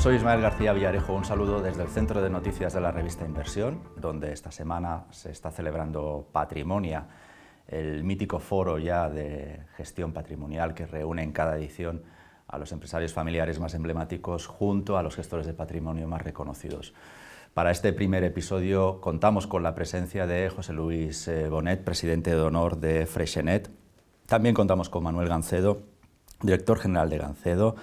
Soy Ismael García Villarejo, un saludo desde el Centro de Noticias de la revista Inversión, donde esta semana se está celebrando Patrimonia, el mítico foro ya de gestión patrimonial que reúne en cada edición a los empresarios familiares más emblemáticos junto a los gestores de patrimonio más reconocidos. Para este primer episodio contamos con la presencia de José Luis eh, Bonet, presidente de honor de Freixenet. También contamos con Manuel Gancedo, director general de Gancedo,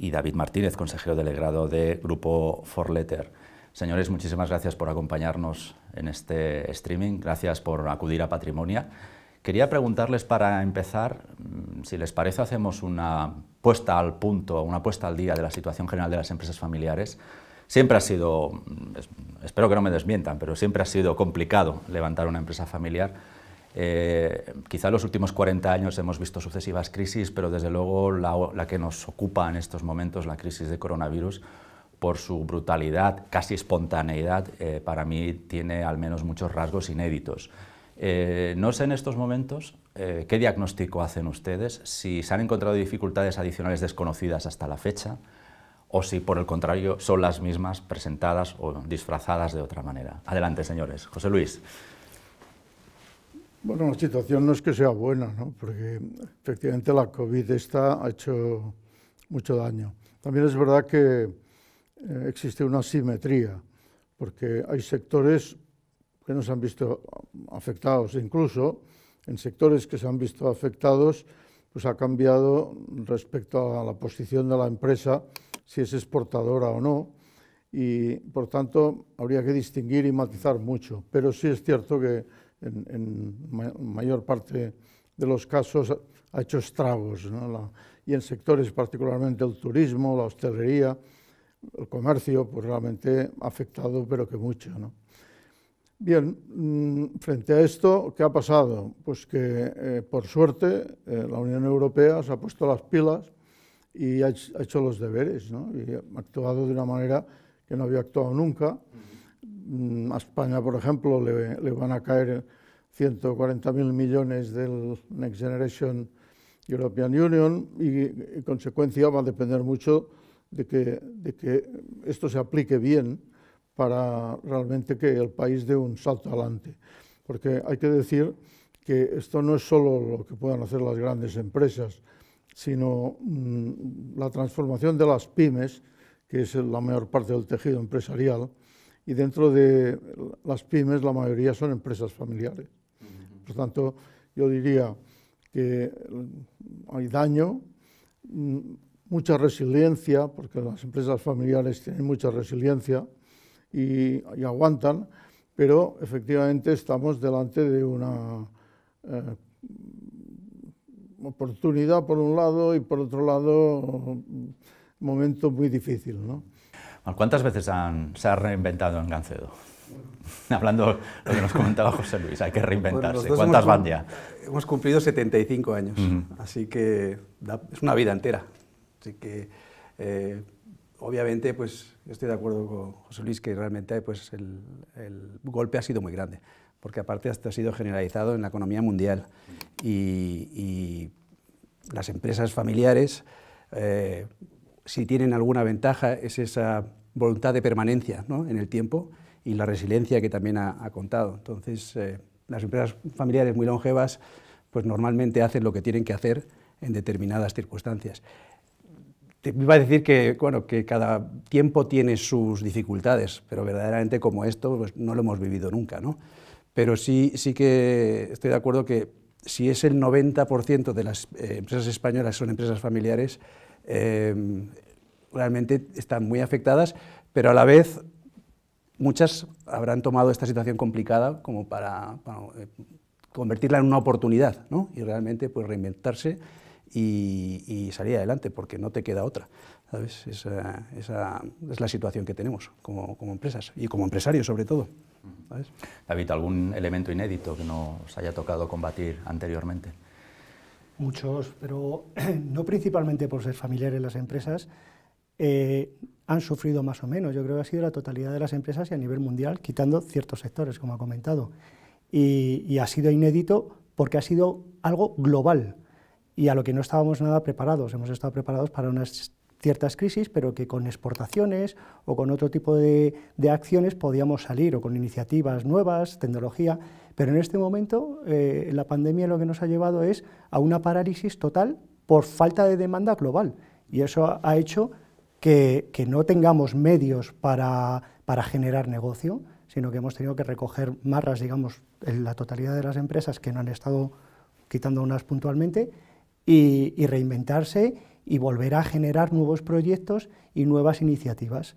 y David Martínez, consejero delegado de Grupo Forletter. Señores, muchísimas gracias por acompañarnos en este streaming, gracias por acudir a Patrimonia. Quería preguntarles para empezar, mm, si les parece, hacemos una puesta al punto, una puesta al día de la situación general de las empresas familiares. Siempre ha sido, mm, espero que no me desmientan, pero siempre ha sido complicado levantar una empresa familiar. Eh, quizá en los últimos 40 años hemos visto sucesivas crisis, pero desde luego la, que nos ocupa en estos momentos, la crisis de coronavirus, por su brutalidad, casi espontaneidad, eh, para mí tiene al menos muchos rasgos inéditos. Eh, no sé en estos momentos qué diagnóstico hacen ustedes, si se han encontrado dificultades adicionales desconocidas hasta la fecha, o si por el contrario son las mismas presentadas o disfrazadas de otra manera. Adelante, señores. José Luis. Bueno, la situación no es que sea buena, ¿no? porque efectivamente la COVID esta ha hecho mucho daño. También es verdad que eh, existe una simetría, porque hay sectores que no se han visto afectados, incluso en sectores que se han visto afectados, pues ha cambiado respecto a la posición de la empresa, si es exportadora o no, y por tanto habría que distinguir y matizar mucho. Pero sí es cierto que en, mayor parte de los casos ha hecho estragos, y en sectores particularmente el turismo, la hostelería, el comercio, pues realmente ha afectado, pero que mucho. Bien, mm, frente a esto, ¿qué ha pasado? Pues que, eh, por suerte, eh, la Unión Europea se ha puesto las pilas y ha, hecho los deberes, y ha actuado de una manera que no había actuado nunca. Mm, a España, por ejemplo, le, van a caer 140.000 millones del Next Generation European Union y, en consecuencia, va a depender mucho de que, de que esto se aplique bien para realmente que el país dé un salto adelante. Porque hay que decir que esto no es solo lo que puedan hacer las grandes empresas, sino mm, la transformación de las pymes, que es la mayor parte del tejido empresarial, y dentro de las pymes la mayoría son empresas familiares. Por tanto, yo diría que hay daño, mucha resiliencia, porque las empresas familiares tienen mucha resiliencia y, aguantan, pero efectivamente estamos delante de una eh, oportunidad por un lado y por otro lado momento muy difícil, ¿no? ¿Cuántas veces se ha reinventado en Gancedo? Hablando lo que nos comentaba José Luis, hay que reinventarse. ¿Cuántas van Hemos cumplido 75 años, así que es una vida entera. Así que, eh, obviamente, pues estoy de acuerdo con José Luis que realmente pues, el, golpe ha sido muy grande, porque aparte esto ha sido generalizado en la economía mundial y, las empresas familiares. Eh, si tienen alguna ventaja, es esa voluntad de permanencia en el tiempo y la resiliencia que también ha, contado. Entonces, eh, las empresas familiares muy longevas, pues normalmente hacen lo que tienen que hacer en determinadas circunstancias. Te iba a decir que, que cada tiempo tiene sus dificultades, pero verdaderamente como esto pues no lo hemos vivido nunca. Pero sí, sí que estoy de acuerdo que si es el 90% de las eh, empresas españolas son empresas familiares, Em, realmente están muy afectadas, pero a la vez muchas habrán tomado esta situación complicada como para, eh, convertirla en una oportunidad ¿no? y realmente pues, reinventarse y, salir adelante, porque no te queda otra. ¿sabes? Esa, es la situación que tenemos como, como, empresas y como empresarios sobre todo. ¿sabes? David, ¿algún elemento inédito que no haya tocado combatir anteriormente? Muchos, pero no principalmente por ser familiares las empresas, eh, han sufrido más o menos. Yo creo que ha sido la totalidad de las empresas y a nivel mundial, quitando ciertos sectores, como ha comentado. Y, y ha sido inédito porque ha sido algo global y a lo que no estábamos nada preparados. Hemos estado preparados para unas ciertas crisis, pero que con exportaciones o con otro tipo de, acciones podíamos salir, o con iniciativas nuevas, tecnología, pero en este momento eh, la pandemia lo que nos ha llevado es a una parálisis total por falta de demanda global, y eso ha hecho que, no tengamos medios para, generar negocio, sino que hemos tenido que recoger marras, digamos, en la totalidad de las empresas que no han estado quitando unas puntualmente, y reinventarse y volverá a generar nuevos proyectos y nuevas iniciativas.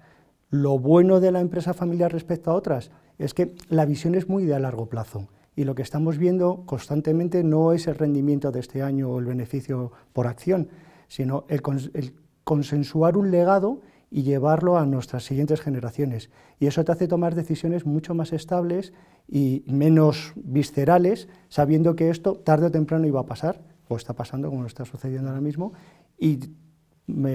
Lo bueno de la empresa familiar respecto a otras es que la visión es muy de a largo plazo y lo que estamos viendo constantemente no es el rendimiento de este año o el beneficio por acción, sino el, el consensuar un legado y llevarlo a nuestras siguientes generaciones. Y eso te hace tomar decisiones mucho más estables y menos viscerales, sabiendo que esto tarde o temprano iba a pasar, o está pasando como está sucediendo ahora mismo, y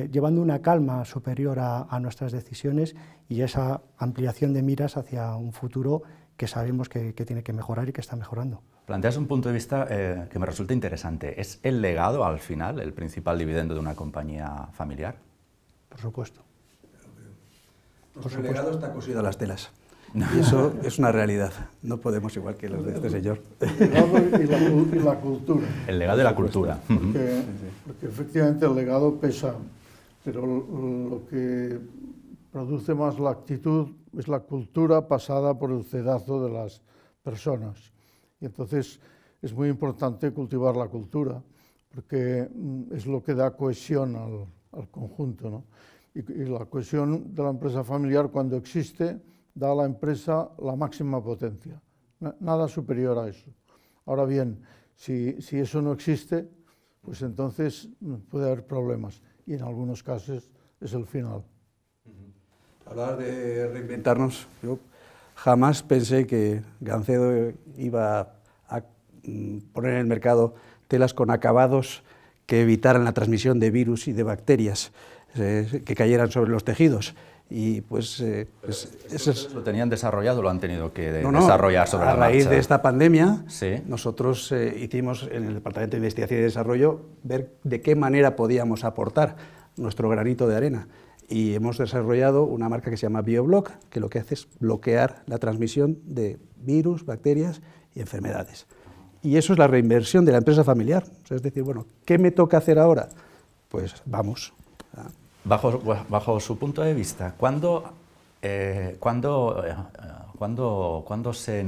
llevando una calma superior a, nuestras decisiones y esa ampliación de miras hacia un futuro que sabemos que, tiene que mejorar y que está mejorando. Planteas un punto de vista eh, que me resulta interesante. ¿Es el legado al final el principal dividendo de una compañía familiar? Por supuesto. el legado está cosido a las telas. Y eso es una realidad. No podemos igual que los de este señor. El legado y la, cultura. El legado de la cultura. Porque, efectivamente el legado pesa, pero lo que produce más la actitud es la cultura pasada por el cedazo de las personas. Y entonces es muy importante cultivar la cultura, porque mm, es lo que da cohesión al, conjunto. ¿no? y la cohesión de la empresa familiar cuando existe da a la empresa la máxima potencia, nada superior a eso. Ahora bien, si, eso no existe, pues entonces mm, puede haber problemas y en algunos casos es el final. Hablar de reinventarnos, yo jamás pensé que Gancedo iba a mm, poner en el mercado telas con acabados que evitaran la transmisión de virus y de bacterias eh, que cayeran sobre los tejidos y pues, eh, eso pues, lo tenían desarrollado, lo han tenido que desarrollar sobre a la A raíz de esta pandemia, nosotros eh, hicimos en el Departamento de Investigación y Desarrollo ver de qué manera podíamos aportar nuestro granito de arena y hemos desarrollado una marca que se llama BioBlock, que lo que hace es bloquear la transmisión de virus, bacterias y enfermedades. Y eso es la reinversión de la empresa familiar. es decir, bueno, ¿qué me toca hacer ahora? Pues vamos. Bajo, su punto de vista, ¿cuándo, eh, eh, se,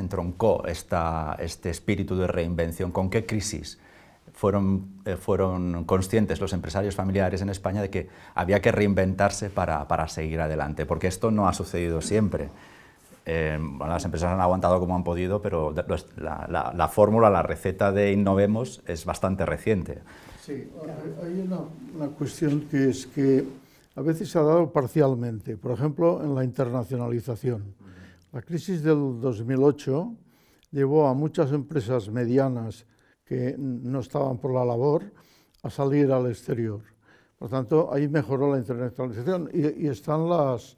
entroncó este espíritu de reinvención? ¿Con qué crisis? Eh, fueron, conscientes los empresarios familiares en España de que había que reinventarse para, seguir adelante, porque esto no ha sucedido siempre. las empresas han aguantado como han podido, pero la fórmula, la receta de innovemos es bastante reciente. Sí, hay una, una cuestión que es que a veces se ha dado parcialmente, por ejemplo, en la internacionalización. La crisis del 2008 llevó a muchas empresas medianas que no estaban por la labor a salir al exterior. Por tanto, ahí mejoró la internacionalización y, están las,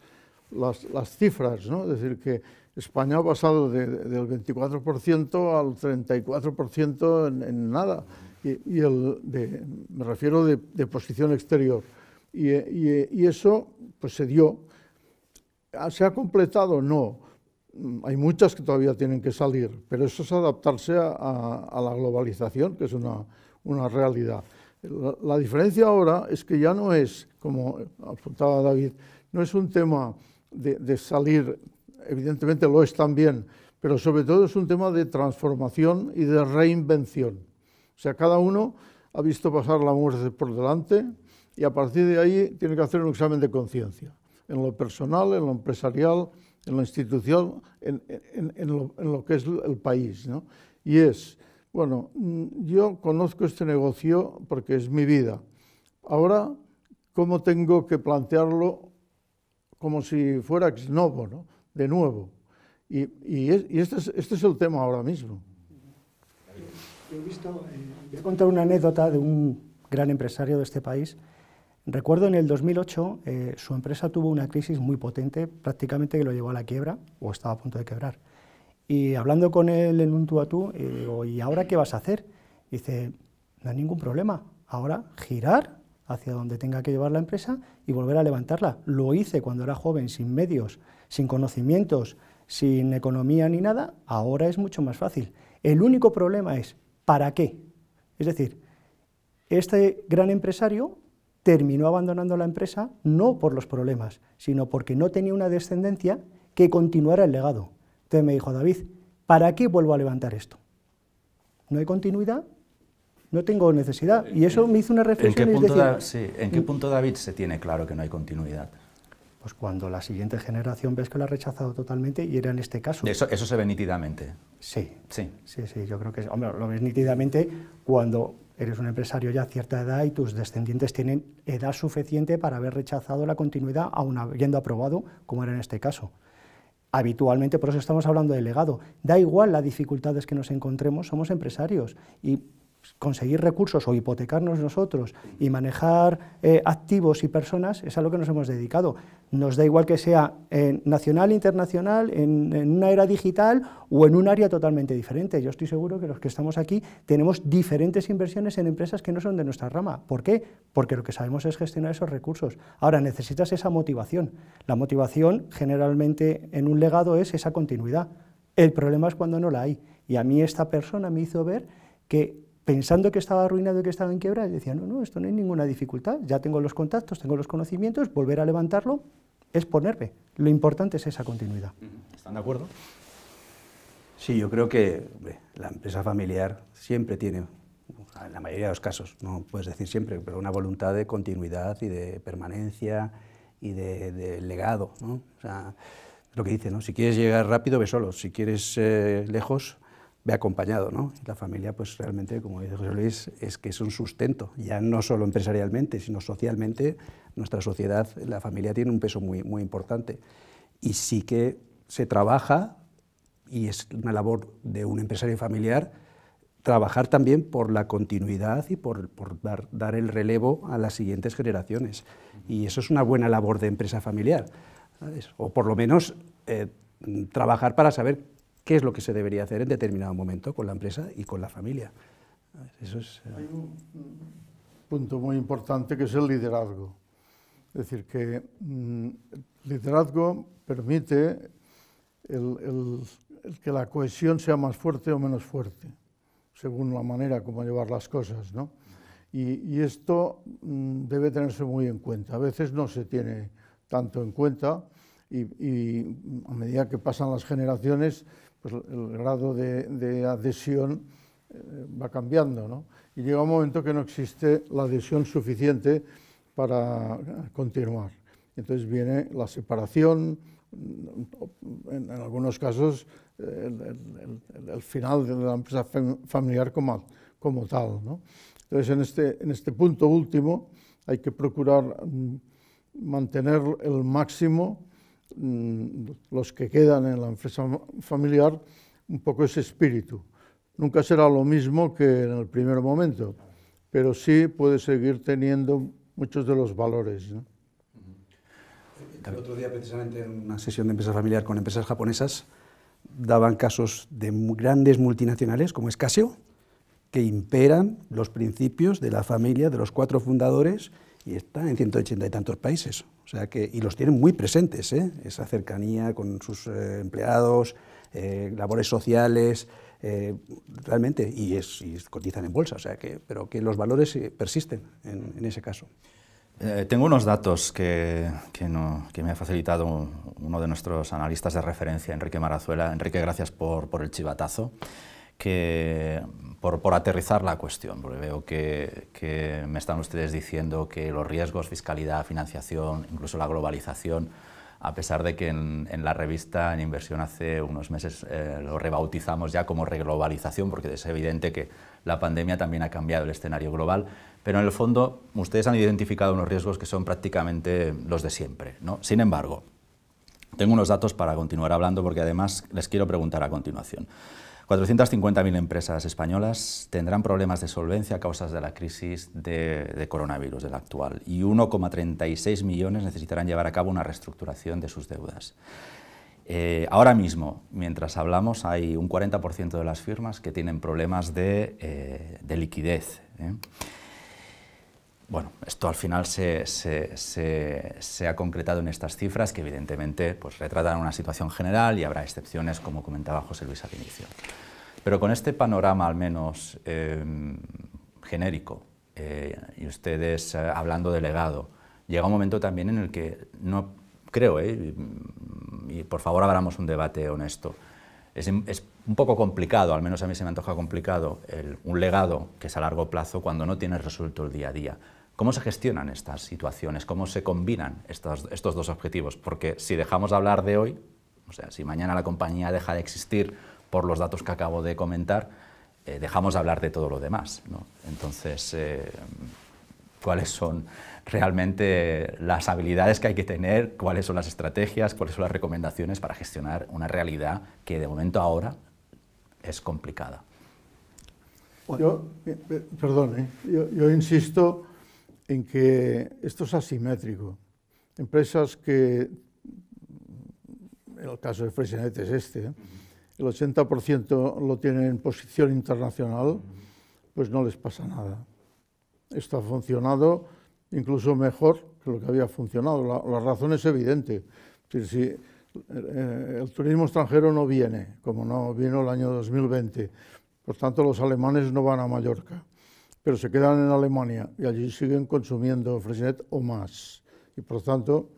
las, cifras, ¿no? Es decir, que España ha pasado del 24% al 34% en, en nada y, el de, me refiero de, posición exterior. Y, eso pues se dio. Ah, ¿Se ha completado? No. Mm, hay muchas que todavía tienen que salir, pero eso es adaptarse a, a, la globalización, que es una, una realidad. La, diferencia ahora es que ya no es, como apuntaba David, no es un tema de salir, evidentemente lo es también, pero sobre todo es un tema de transformación y de reinvención. O sea, cada uno ha visto pasar la muerte por delante y a partir de ahí tiene que hacer un examen de conciencia, en lo personal, en lo empresarial, en la institución, en, lo, que es el país. ¿no? Y es, bueno, mm, yo conozco este negocio porque es mi vida. Ahora, ¿cómo tengo que plantearlo como si fuera ex de nuevo? Y, este, este es el tema ahora mismo he visto, eh, una anécdota de un gran empresario de este país. Recuerdo en el 2008 eh, su empresa tuvo una crisis muy potente, prácticamente que lo llevó a la quiebra o estaba a punto de quebrar. Y hablando con él en un tú a tú, eh, digo, ¿y ahora qué vas a hacer? Dice, no hay ningún problema, ahora girar hacia donde tenga que llevar la empresa y volver a levantarla. Lo hice cuando era joven, sin medios, sin conocimientos, sin economía ni nada, ahora es mucho más fácil. El único problema es ¿Para qué? Es decir, este gran empresario terminó abandonando la empresa no por los problemas, sino porque no tenía una descendencia que continuara el legado. Entonces me dijo David, ¿para qué vuelvo a levantar esto? No hay continuidad, no tengo necesidad. Y eso me hizo una reflexión. ¿En qué ¿en qué mm, punto David se tiene claro que no hay continuidad? pues cuando la siguiente generación ves que lo ha rechazado totalmente y era en este caso. Eso, eso se ve nítidamente. Sí, sí. Sí, sí, yo creo que hombre, lo ves nitidamente cuando eres un empresario ya a cierta edad y tus descendientes tienen edad suficiente para haber rechazado la continuidad aún habiendo aprobado, como era en este caso. Habitualmente, por eso estamos hablando de legado. Da igual las dificultades que nos encontremos, somos empresarios y conseguir recursos o hipotecarnos nosotros y manejar eh, activos y personas es a lo que nos hemos dedicado. Nos da igual que sea nacional, internacional, en, en, una era digital o en un área totalmente diferente. Yo estoy seguro que los que estamos aquí tenemos diferentes inversiones en empresas que no son de nuestra rama. ¿Por qué? Porque lo que sabemos es gestionar esos recursos. Ahora, necesitas esa motivación. La motivación generalmente en un legado es esa continuidad. El problema es cuando no la hay. Y a mí esta persona me hizo ver que pensando que estaba arruinado y que estaba en quiebra, decía, no, no, esto no hay ninguna dificultad, ya tengo los contactos, tengo los conocimientos, volver a levantarlo es ponerme. Lo importante es esa continuidad. ¿Están de acuerdo? Sí, yo creo que la empresa familiar siempre tiene, en la mayoría de los casos, no puedes decir siempre, pero una voluntad de continuidad y de permanencia y de, legado. ¿no? O sea, lo que dice, ¿no? si quieres llegar rápido, ve solo, si quieres eh, lejos, ve acompañado, ¿no? La familia, pues realmente, como dice José Luis, es que es un sustento, ya no solo empresarialmente, sino socialmente, nuestra sociedad, la familia tiene un peso muy, muy importante. Y sí que se trabaja, y es una labor de un empresario familiar, trabajar también por la continuidad y por, por dar, dar, el relevo a las siguientes generaciones. Y eso es una buena labor de empresa familiar, O por lo menos eh, trabajar para saber qué es lo que se debería hacer en determinado momento con la empresa y con la familia. es, eh, Hay un punto muy importante que es el liderazgo. Es decir, que mm, el liderazgo permite que la cohesión sea más fuerte o menos fuerte, según la manera como llevar las cosas. ¿no? Y, esto mm, debe tenerse muy en cuenta. A veces no se tiene tanto en cuenta y mm, a medida que pasan las generaciones pues el grado de, adhesión eh, va cambiando, ¿no? Y llega un momento que no existe la adhesión suficiente para continuar. Entonces viene la separación, en, algunos casos el, final de la empresa familiar como, como tal, ¿no? Entonces en este, en este punto último hay que procurar mm, mantener el máximo Mm, los que quedan en la empresa familiar un poco ese espíritu. Nunca será lo mismo que en el primer momento, pero sí puede seguir teniendo muchos de los valores. El otro día, precisamente, en una sesión de empresa familiar con empresas japonesas, daban casos de grandes multinacionales, como es que imperan los principios de la familia, de los cuatro fundadores, y está en 180 y tantos países. O sea que, y los tienen muy presentes, ¿eh? esa cercanía con sus eh, empleados, eh, labores sociales, eh, realmente, y, es, cotizan en bolsa, o sea que, pero que los valores persisten en, ese caso. tengo unos datos que, me ha facilitado uno de nuestros analistas de referencia, Enrique Marazuela. Enrique, gracias por, por el chivatazo que, por, aterrizar la cuestión, porque veo que, me están ustedes diciendo que los riesgos, fiscalidad, financiación, incluso la globalización, a pesar de que en, la revista en inversión hace unos meses eh, lo rebautizamos ya como reglobalización, porque es evidente que la pandemia también ha cambiado el escenario global, pero en el fondo ustedes han identificado unos riesgos que son prácticamente los de siempre. Sin embargo, tengo unos datos para continuar hablando porque además les quiero preguntar a continuación. 450.000 empresas españolas tendrán problemas de solvencia a causa de la crisis de, de coronavirus, del actual, y 1,36 millones necesitarán llevar a cabo una reestructuración de sus deudas. Eh, ahora mismo, mientras hablamos, hay un 40% de las firmas que tienen problemas de, eh, liquidez. ¿eh? bueno, esto al final se, ha concretado en estas cifras que evidentemente pues, retratan una situación general y habrá excepciones, como comentaba José Luis al inicio. Pero con este panorama al menos em, genérico, eh, y ustedes eh, hablando de legado, llega un momento también en el que no creo, eh, y, por favor abramos un debate honesto, es, un poco complicado, al menos a mí se me antoja complicado, un legado que es a largo plazo cuando no tienes resuelto el día a día. ¿Cómo se gestionan estas situaciones? ¿Cómo se combinan estos, estos dos objetivos? Porque si dejamos de hablar de hoy, o sea, si mañana la compañía deja de existir por los datos que acabo de comentar, eh, dejamos de hablar de todo lo demás. Entonces, eh, cuáles son realmente las habilidades que hay que tener, cuáles son las estrategias, cuáles son las recomendaciones para gestionar una realidad que de momento ahora es complicada. Yo, eh, perdón, yo, yo, insisto en que esto es asimétrico. Empresas que, en el caso de presidente es este, el 80% lo tienen en posición internacional, pues no les pasa nada. Esto ha funcionado incluso mejor que lo que había funcionado. La, razón es evidente. Si, eh, el turismo extranjero no viene, como no vino el año 2020, por tanto los alemanes no van a Mallorca pero se quedan en Alemania y allí siguen consumiendo Fresnet o más, y por lo tanto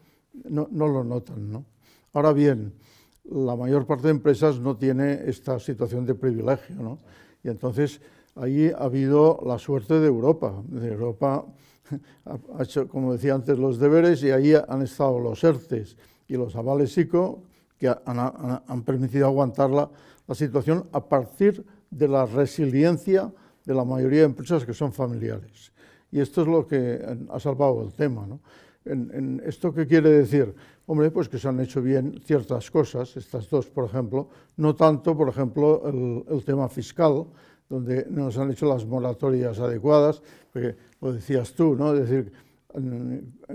no, lo notan. ¿no? Ahora bien, la mayor parte de empresas no tiene esta situación de privilegio, ¿no? y entonces ahí ha habido la suerte de Europa. De Europa ha hecho, como decía antes, los deberes y ahí han estado los ERTES y los avales ICO que han, permitido aguantar la situación a partir de la resiliencia de la mayoría de empresas que son familiares. Y esto es lo que ha salvado el tema. ¿no? En, ¿Esto qué quiere decir? Hombre, pues que se han hecho bien ciertas cosas, estas dos, por ejemplo, no tanto, por ejemplo, el, tema fiscal, donde no se han hecho las moratorias adecuadas, porque lo decías tú, ¿no? Es decir,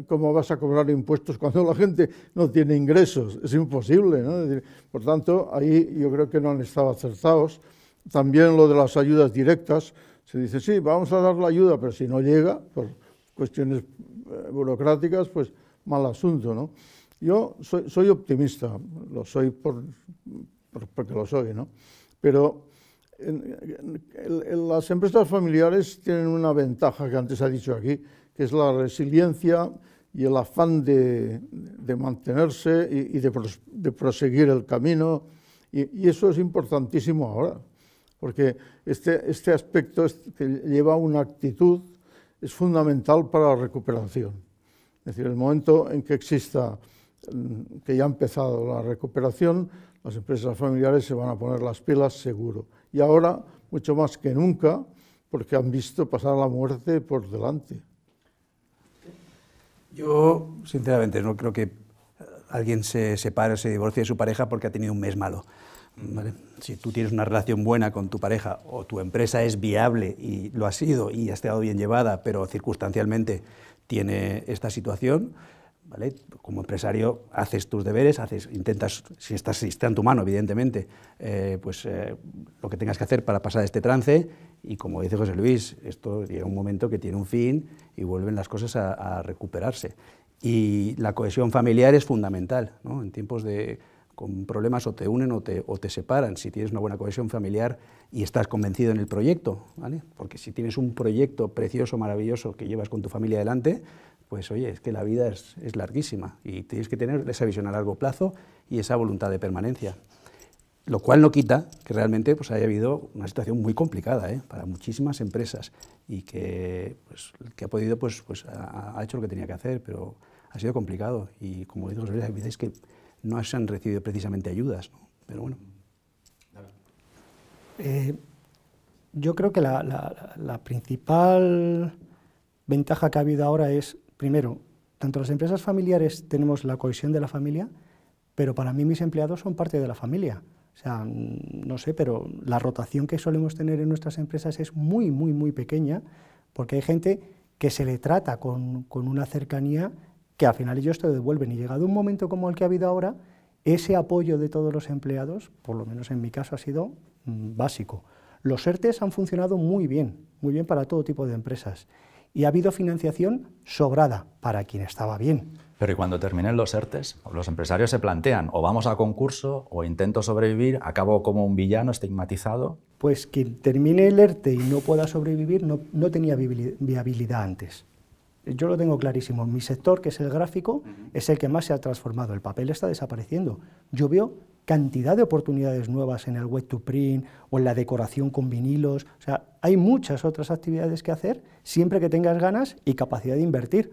¿cómo vas a cobrar impuestos cuando la gente no tiene ingresos? Es imposible, ¿no? por tanto, ahí yo creo que no han estado acertados. También lo de las ayudas directas, se dice, sí, vamos a dar la ayuda, pero si no llega, por cuestiones eh, burocráticas, pues mal asunto, Yo soy, optimista, lo soy porque lo soy, ¿no? Pero las empresas familiares tienen una ventaja que antes ha dicho aquí, que es la resiliencia y el afán de, mantenerse y, de, proseguir el camino. y eso es importantísimo ahora, porque este, este aspecto que lleva una actitud es fundamental para la recuperación. Es decir, el momento en que exista, mm, que ya ha empezado la recuperación, las empresas familiares se van a poner las pilas seguro. Y ahora, mucho más que nunca, porque han visto pasar la muerte por delante. Yo, sinceramente, no creo que alguien se separe o se divorcie de su pareja porque ha tenido un mes malo. Si tú tienes una relación buena con tu pareja o tu empresa es viable y lo ha sido y ha estado bien llevada, pero circunstancialmente tiene esta situación, ¿Vale? Como empresario haces tus deberes, haces, intentas, si, estás, está en tu mano, evidentemente, eh, pues eh, lo que tengas que hacer para pasar este trance y como dice José Luis, esto llega un momento que tiene un fin y vuelven las cosas a, a recuperarse. Y la cohesión familiar es fundamental, ¿no? En tiempos de con problemas o te unen o te, o te separan, si tienes una buena cohesión familiar y estás convencido en el proyecto, ¿vale? Porque si tienes un proyecto precioso, maravilloso que llevas con tu familia adelante, pues oye, es que la vida es, es larguísima y tienes que tener esa visión a largo plazo y esa voluntad de permanencia. Lo cual no quita que realmente pues, haya habido una situación muy complicada ¿eh? para muchísimas empresas y que, pues, que ha podido, pues, pues ha, hecho lo que tenía que hacer, pero ha sido complicado. Y como digo, hay veces que no se han recibido precisamente ayudas, pero bueno. Eh, yo creo que la, principal ventaja que ha habido ahora es, primero, tanto las empresas familiares tenemos la cohesión de la familia, pero para mí mis empleados son parte de la familia. O sea, no sé, pero la rotación que solemos tener en nuestras empresas es muy, muy, muy pequeña, porque hay gente que se le trata con, con una cercanía que al final ellos te devuelven. Y llegado un momento como el que ha habido ahora, ese apoyo de todos los empleados, por lo menos en mi caso, ha sido mm, básico. Los ERTES han funcionado muy bien, muy bien para todo tipo de empresas. Y ha habido financiación sobrada para quien estaba bien. Pero y cuando terminen los ERTES, los empresarios se plantean o vamos a concurso o intento sobrevivir, acabo como un villano estigmatizado. Pues quien termine el ERTE y no pueda sobrevivir no tenía viabilidad antes yo lo tengo clarísimo, mi sector, que es el gráfico, es el que más se ha transformado, el papel está desapareciendo. Yo veo cantidad de oportunidades nuevas en el web to print o en la decoración con vinilos, o sea, hay muchas otras actividades que hacer siempre que tengas ganas y capacidad de invertir.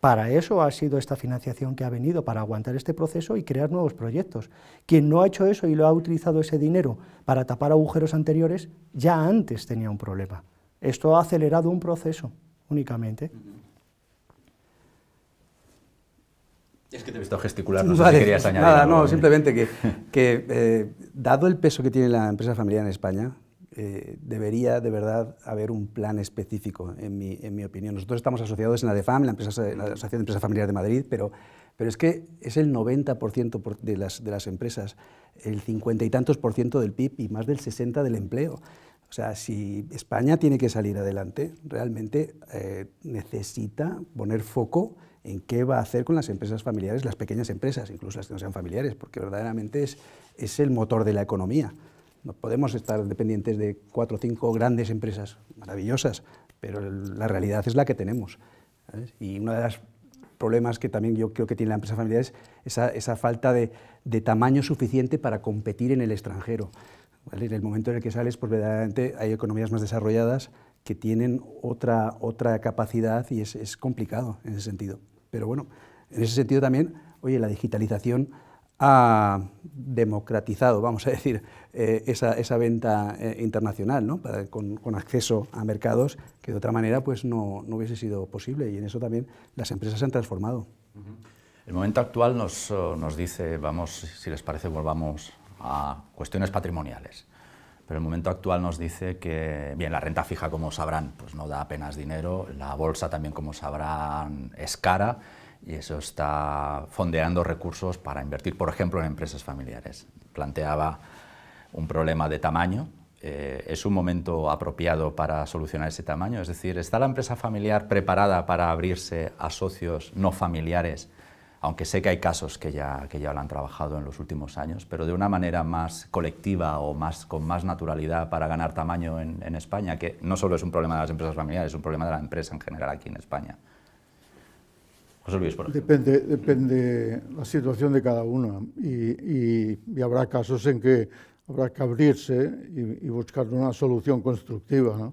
Para eso ha sido esta financiación que ha venido, para aguantar este proceso y crear nuevos proyectos. Quien no ha hecho eso y lo ha utilizado ese dinero para tapar agujeros anteriores, ya antes tenía un problema. Esto ha acelerado un proceso únicamente. Es que te he visto gesticular, no sé si querías pues añadir. Nada, no, simplemente que, eh, dado el peso que tiene la empresa familiar en España, eh, debería de verdad haber un plan específico, en mi, en opinión. Nosotros estamos asociados en la DEFAM, la, empresa, la Asociación de Empresas Familiares de Madrid, pero, pero es que es el 90% de las, empresas, el 50 y tantos por ciento del PIB y más del 60% del empleo. O sea, si España tiene que salir adelante, realmente eh, necesita poner foco en qué va a hacer con las empresas familiares, las pequeñas empresas, incluso las que no sean familiares, porque verdaderamente es, el motor de la economía. No podemos estar dependientes de cuatro o cinco grandes empresas maravillosas, pero la realidad es la que tenemos. Y uno de los problemas que también yo creo que tiene la empresa familiar es esa, falta de, tamaño suficiente para competir en el extranjero. En el momento en el que sales, pues verdaderamente hay economías más desarrolladas que tienen otra, otra capacidad y es, complicado en ese sentido. Pero bueno, en ese sentido también, oye, la digitalización ha democratizado, vamos a decir, eh, esa, venta eh, internacional, con, acceso a mercados que de otra manera pues, no, no, hubiese sido posible. Y en eso también las empresas se han transformado. El momento actual nos, oh, nos dice, vamos, si les parece, volvamos a cuestiones patrimoniales pero el momento actual nos dice que, bien, la renta fija, como sabrán, pues no da apenas dinero, la bolsa también, como sabrán, es cara y eso está fondeando recursos para invertir, por ejemplo, en empresas familiares. Planteaba un problema de tamaño, eh, es un momento apropiado para solucionar ese tamaño, es decir, ¿está la empresa familiar preparada para abrirse a socios no familiares aunque sé que hay casos que ya, ya lo han trabajado en los últimos años, pero de una manera más colectiva o más, con más naturalidad para ganar tamaño en, España, que no solo es un problema de las empresas familiares, es un problema de la empresa en general aquí en España. José Luis, por Depende, depende la situación de cada uno y, habrá casos en que habrá que abrirse y, buscar una solución constructiva,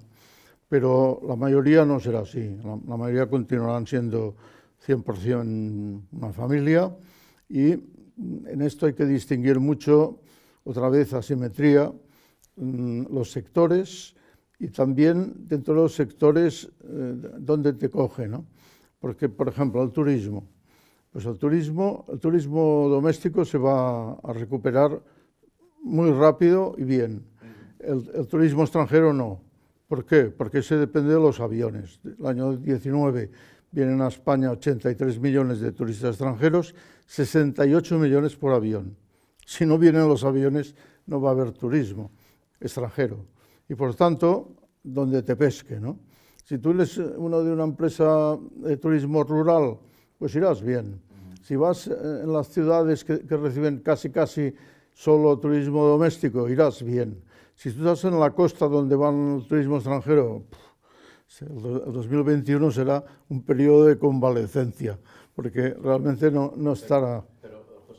pero la mayoría no será así, la mayoría continuarán siendo 100% una familia y en esto hay que distinguir mucho, otra vez, asimetría, mm, los sectores y también dentro de los sectores eh, donde te coge, ¿no? Porque, por ejemplo, el turismo. Pues el turismo, el turismo doméstico se va a recuperar muy rápido y bien. El, el turismo extranjero no. ¿Por qué? Porque se depende de los aviones. El año 19 vienen a España 83 millones de turistas extranjeros, 68 millones por avión. Si no vienen los aviones, no va a haber turismo extranjero. Y por tanto, donde te pesque, ¿no? Si tú eres uno de una empresa de turismo rural, pues irás bien. Si vas eh, en las ciudades que, reciben casi casi solo turismo doméstico, irás bien. Si tú estás en la costa donde van el turismo extranjero, el 2021 será un periodo de convalecencia, porque realmente no, no estará...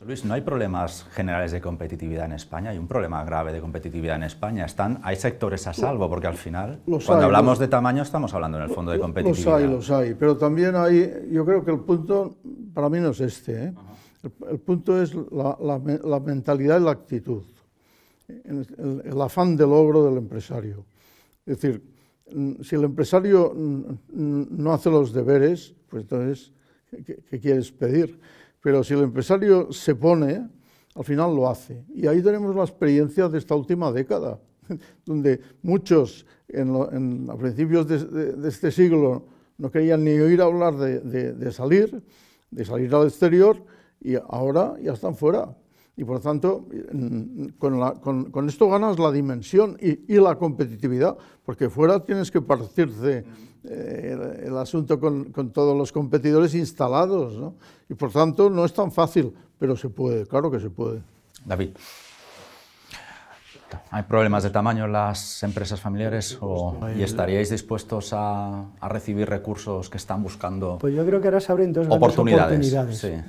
Luis, no hay problemas generales de competitividad en España, hay un problema grave de competitividad en España. Están, hay sectores a salvo, porque al final, cuando hablamos de tamaño, estamos hablando en el fondo de competitividad. Los hay, los hay, pero también hay, yo creo que el punto, para mí no es este, ¿eh? el, punto es la, mentalidad y la actitud, el, el afán de logro del empresario. Es decir, Mm, si el empresario no hace los deberes, pues entonces, ¿qué, quieres pedir? Pero si el empresario se pone, al final lo hace. Y ahí tenemos la experiencia de esta última década, donde muchos en a principios de, este siglo no querían ni oír hablar de salir, de salir al exterior, y ahora ya están fuera. Y por tanto, con, esto ganas la dimensión y, la competitividad, porque fuera tienes que partirte eh, el, asunto con, con, todos los competidores instalados. ¿no? Y por tanto, no es tan fácil, pero se puede, claro que se puede. David. ¿Hay problemas de tamaño en las empresas familiares o, y estaríais dispuestos a, recibir recursos que están buscando? Pues yo creo que ahora se abren dos oportunidades,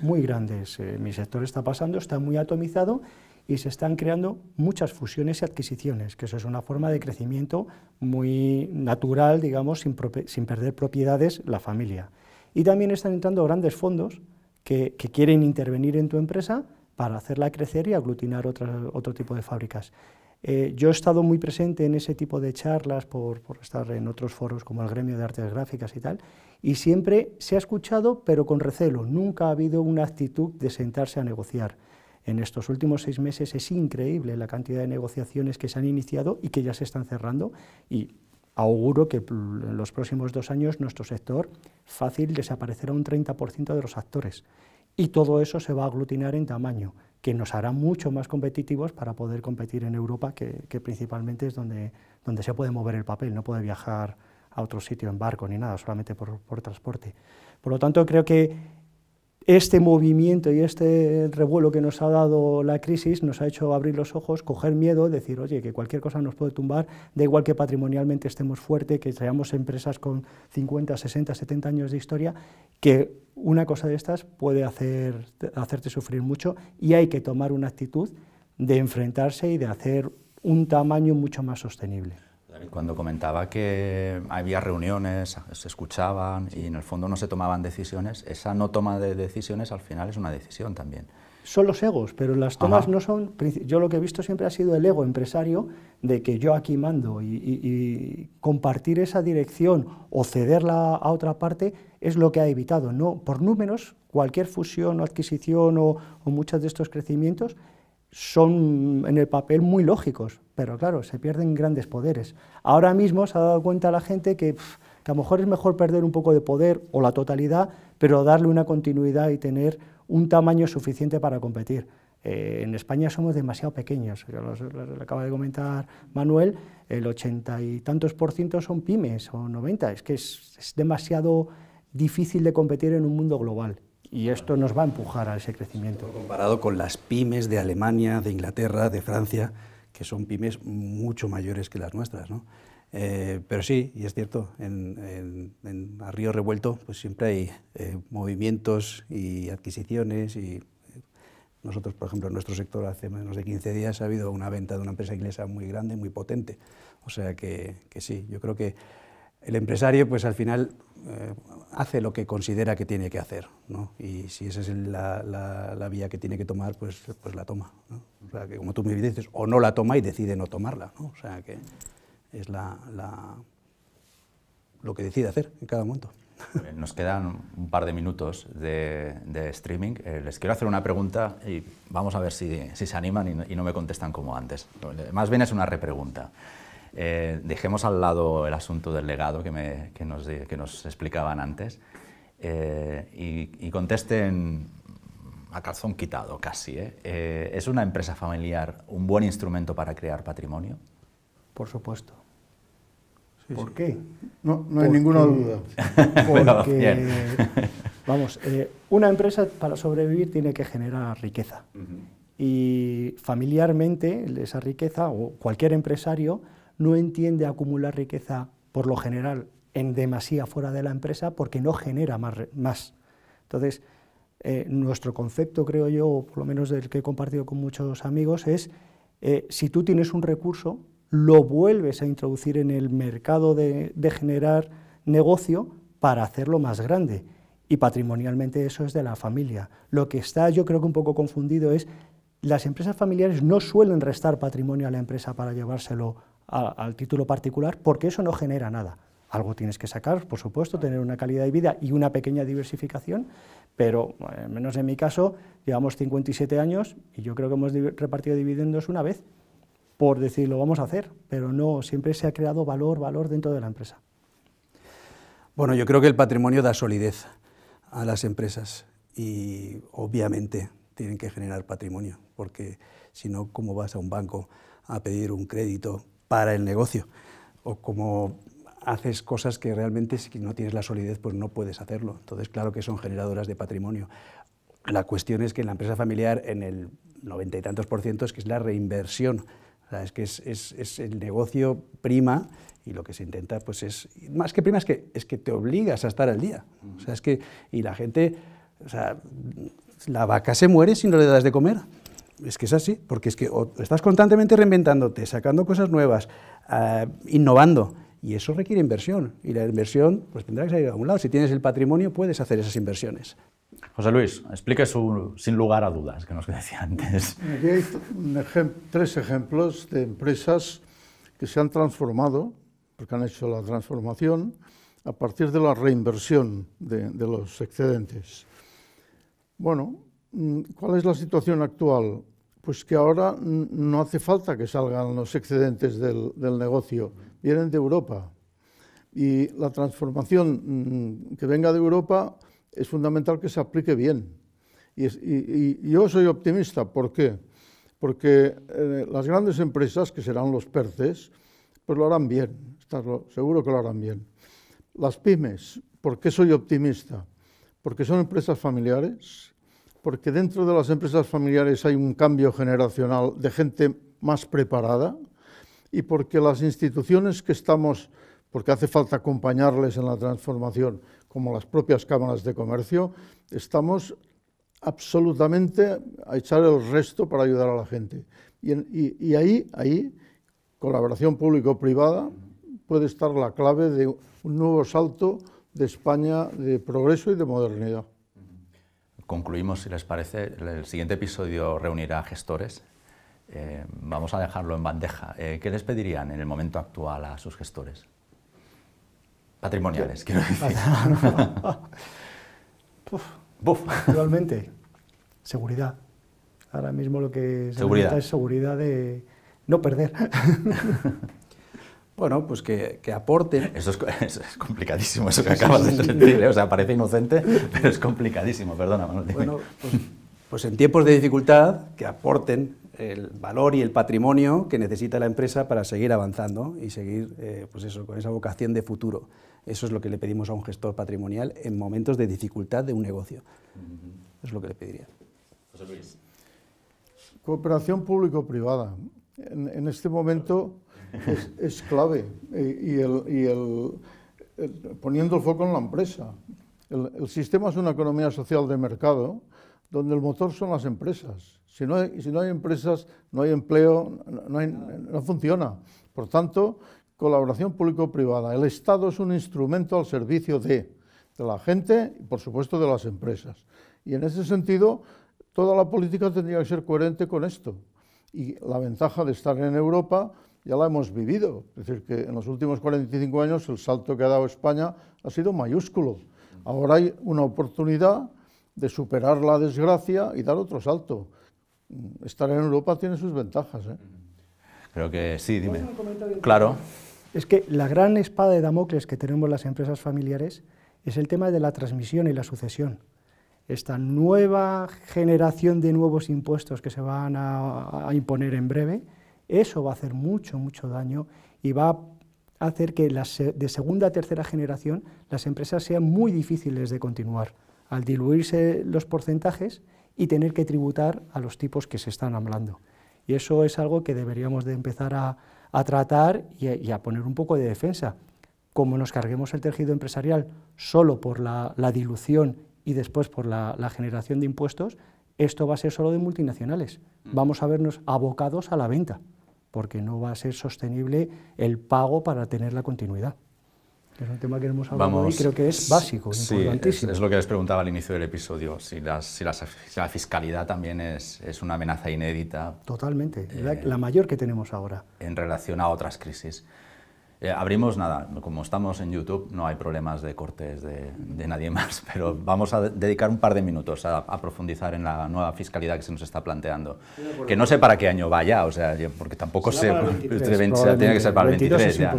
muy grandes. Eh, mi sector está pasando, está muy atomizado y se están creando muchas fusiones y adquisiciones, que eso es una forma de crecimiento muy natural, digamos, sin, perder propiedades la familia. Y también están entrando grandes fondos que, quieren intervenir en tu empresa para hacerla crecer y aglutinar otro tipo de fábricas. Eh, yo he estado muy presente en ese tipo de charlas por, por, estar en otros foros como el Gremio de Artes Gráficas y tal, y siempre se ha escuchado, pero con recelo. Nunca ha habido una actitud de sentarse a negociar. En estos últimos seis meses es increíble la cantidad de negociaciones que se han iniciado y que ya se están cerrando y auguro que en los próximos dos años nuestro sector fácil desaparecerá un 30% de los actores y todo eso se va a aglutinar en tamaño, que nos hará mucho más competitivos para poder competir en Europa, que, principalmente es donde, donde se puede mover el papel, no puede viajar a otro sitio en barco ni nada, solamente por, por transporte. Por lo tanto, creo que este movimiento y este revuelo que nos ha dado la crisis nos ha hecho abrir los ojos, coger miedo, decir, oye, que cualquier cosa nos puede tumbar, da igual que patrimonialmente estemos fuerte, que seamos empresas con 50, 60, 70 años de historia, que una cosa de estas puede hacer, hacerte sufrir mucho y hay que tomar una actitud de enfrentarse y de hacer un tamaño mucho más sostenible. Cuando comentaba que había reuniones, se escuchaban y en el fondo no se tomaban decisiones, esa no toma de decisiones al final es una decisión también. Son los egos, pero las tomas no son... Yo lo que he visto siempre ha sido el ego empresario de que yo aquí mando y, compartir esa dirección o cederla a otra parte es lo que ha evitado. No, por números, cualquier fusión o adquisición o, o muchos de estos crecimientos son en el papel muy lógicos, pero claro, se pierden grandes poderes. Ahora mismo se ha dado cuenta la gente que, que a lo mejor es mejor perder un poco de poder o la totalidad, pero darle una continuidad y tener un tamaño suficiente para competir. Eh, en España somos demasiado pequeños, lo, acaba de comentar Manuel, el ochenta y tantos por ciento son pymes o 90, es que es demasiado difícil de competir en un mundo global y esto nos va a empujar a ese crecimiento. comparado con las pymes de Alemania, de Inglaterra, de Francia, que son pymes mucho mayores que las nuestras. ¿no? Eh, pero sí, y es cierto, en, en, a Río Revuelto pues siempre hay eh, movimientos y adquisiciones. y eh, Nosotros, por ejemplo, en nuestro sector hace menos de 15 días ha habido una venta de una empresa inglesa muy grande, muy potente. O sea que, que sí, yo creo que el empresario pues al final eh, hace lo que considera que tiene que hacer, ¿no? Y si esa es la, la, vía que tiene que tomar, pues, pues la toma, O sea, que como tú me dices, o no la toma y decide no tomarla, ¿no? O sea, que es la, la lo que decide hacer en cada momento. Nos quedan un par de minutos de, de streaming. Eh, les quiero hacer una pregunta y vamos a ver si, si se animan y no, y no me contestan como antes. Más bien es una repregunta. Eh, dejemos al lado el asunto del legado que, me, que, nos, que nos, explicaban antes eh, y, contesten a calzón quitado casi. ¿eh? ¿Es una empresa familiar un buen instrumento para crear patrimonio? Por supuesto. ¿Por qué? No, no hay ninguna duda. Porque, vamos, una empresa para sobrevivir tiene que generar riqueza. Y familiarmente, esa riqueza, o cualquier empresario, no entiende acumular riqueza por lo general en demasía fuera de la empresa porque no genera más. más. Entonces, eh, nuestro concepto, creo yo, o por lo menos del que he compartido con muchos amigos, es eh, si tú tienes un recurso, lo vuelves a introducir en el mercado de, de generar negocio para hacerlo más grande. Y patrimonialmente eso es de la familia. Lo que está yo creo que un poco confundido es las empresas familiares no suelen restar patrimonio a la empresa para llevárselo al título particular porque eso no genera nada. Algo tienes que sacar, por supuesto, tener una calidad de vida y una pequeña diversificación, pero eh, al menos en mi caso llevamos 57 años y yo creo que hemos repartido dividendos una vez por decir lo vamos a hacer, pero no, siempre se ha creado valor, valor dentro de la empresa. Bueno, yo creo que el patrimonio da solidez a las empresas y obviamente tienen que generar patrimonio, porque si no, ¿cómo vas a un banco a pedir un crédito para el negocio. O como haces cosas que realmente si no tienes la solidez, pues no puedes hacerlo. Entonces, claro que son generadoras de patrimonio. La cuestión es que en la empresa familiar, en el noventa y tantos por ciento, es que es la reinversión. es que es, es, el negocio prima y lo que se intenta, pues es, más que prima, es que, es que te obligas a estar al día. O sea, es que, y la gente, o sea, la vaca se muere si no le das de comer es que es así, porque es que estás constantemente reinventándote, sacando cosas nuevas, ah, innovando, y eso requiere inversión, y la inversión pues tendrá que salir a un lado. Si tienes el patrimonio, puedes hacer esas inversiones. José Luis, explique eso sin lugar a dudas, que nos decía antes. Aquí hay tres ejemplos de empresas que se han transformado, porque han hecho la transformación, a partir de la reinversión de, de los excedentes. Bueno, Mm, ¿Cuál es la situación actual? Pues que ahora no hace falta que salgan los excedentes del, negocio, vienen de Europa. Y la transformación mm, que venga de Europa es fundamental que se aplique bien. Y, yo soy optimista, ¿por qué? Porque eh, las grandes empresas, que serán los PERCES, pues lo harán bien, seguro que lo harán bien. Las pymes, ¿por qué soy optimista? Porque son empresas familiares, porque dentro de las empresas familiares hay un cambio generacional de gente más preparada y porque las instituciones que estamos, porque hace falta acompañarles en la transformación, como las propias cámaras de comercio, estamos absolutamente a echar el resto para ayudar a la gente. Y, ahí, ahí, colaboración público-privada puede estar la clave de un nuevo salto de España de progreso y de modernidad concluimos, si les parece, el siguiente episodio reunirá gestores. Eh, vamos a dejarlo en bandeja. Eh, ¿Qué les pedirían en el momento actual a sus gestores? Patrimoniales, quiero decir. seguridad. Ahora mismo lo que seguridad. es seguridad de no perder. bueno, pues que, aporten. Eso es, complicadísimo, eso que acabas de decir, ¿eh? o sea, parece inocente, pero es complicadísimo, perdona, Manuel. Bueno, pues, pues, en tiempos de dificultad, que aporten el valor y el patrimonio que necesita la empresa para seguir avanzando y seguir, eh, pues eso, con esa vocación de futuro. Eso es lo que le pedimos a un gestor patrimonial en momentos de dificultad de un negocio. Eso Es lo que le pediría. José Luis. Cooperación público-privada. en este momento es, clave. Y, eh, poniendo el foco en la empresa. El, sistema es una economía social de mercado donde el motor son las empresas. Si no hay, empresas, no hay empleo, no, funciona. Por tanto, colaboración público-privada. El Estado es un instrumento al servicio de, de la gente y, por supuesto, de las empresas. Y en ese sentido, toda la política tendría que ser coherente con esto. Y la ventaja de estar en Europa ya la hemos vivido. Es decir, que en los últimos 45 años el salto que ha dado España ha sido mayúsculo. Ahora hay una oportunidad de superar la desgracia y dar otro salto. Estar en Europa tiene sus ventajas. ¿eh? Creo que sí, dime. Claro. Es que la gran espada de Damocles que tenemos las empresas familiares es el tema de la transmisión y la sucesión. Esta nueva generación de nuevos impuestos que se van a imponer en breve, eso va a hacer mucho, mucho daño y va a hacer que de segunda a tercera generación las empresas sean muy difíciles de continuar al diluirse los porcentajes y tener que tributar a los tipos que se están hablando. Y eso es algo que deberíamos de empezar a, tratar y a, poner un poco de defensa. Como nos carguemos el tejido empresarial solo por la, dilución y después por la, generación de impuestos, esto va a ser solo de multinacionales. Mm. Vamos a vernos abocados a la venta porque no va a ser sostenible el pago para tener la continuidad. Es un tema que hemos hablado hoy, creo que es básico, importantísimo. Es, lo que les preguntaba al inicio del episodio, si, la fiscalidad también es, una amenaza inédita. Totalmente, eh, la, mayor que tenemos ahora. En relación a otras crisis. Eh, abrimos nada, como estamos en YouTube no hay problemas de cortes de, nadie más, pero vamos a dedicar un par de minutos a, profundizar en la nueva fiscalidad que se nos está planteando. Que no sé para qué año vaya, o sea, porque tampoco sé, este tiene que ser para el 23 ya,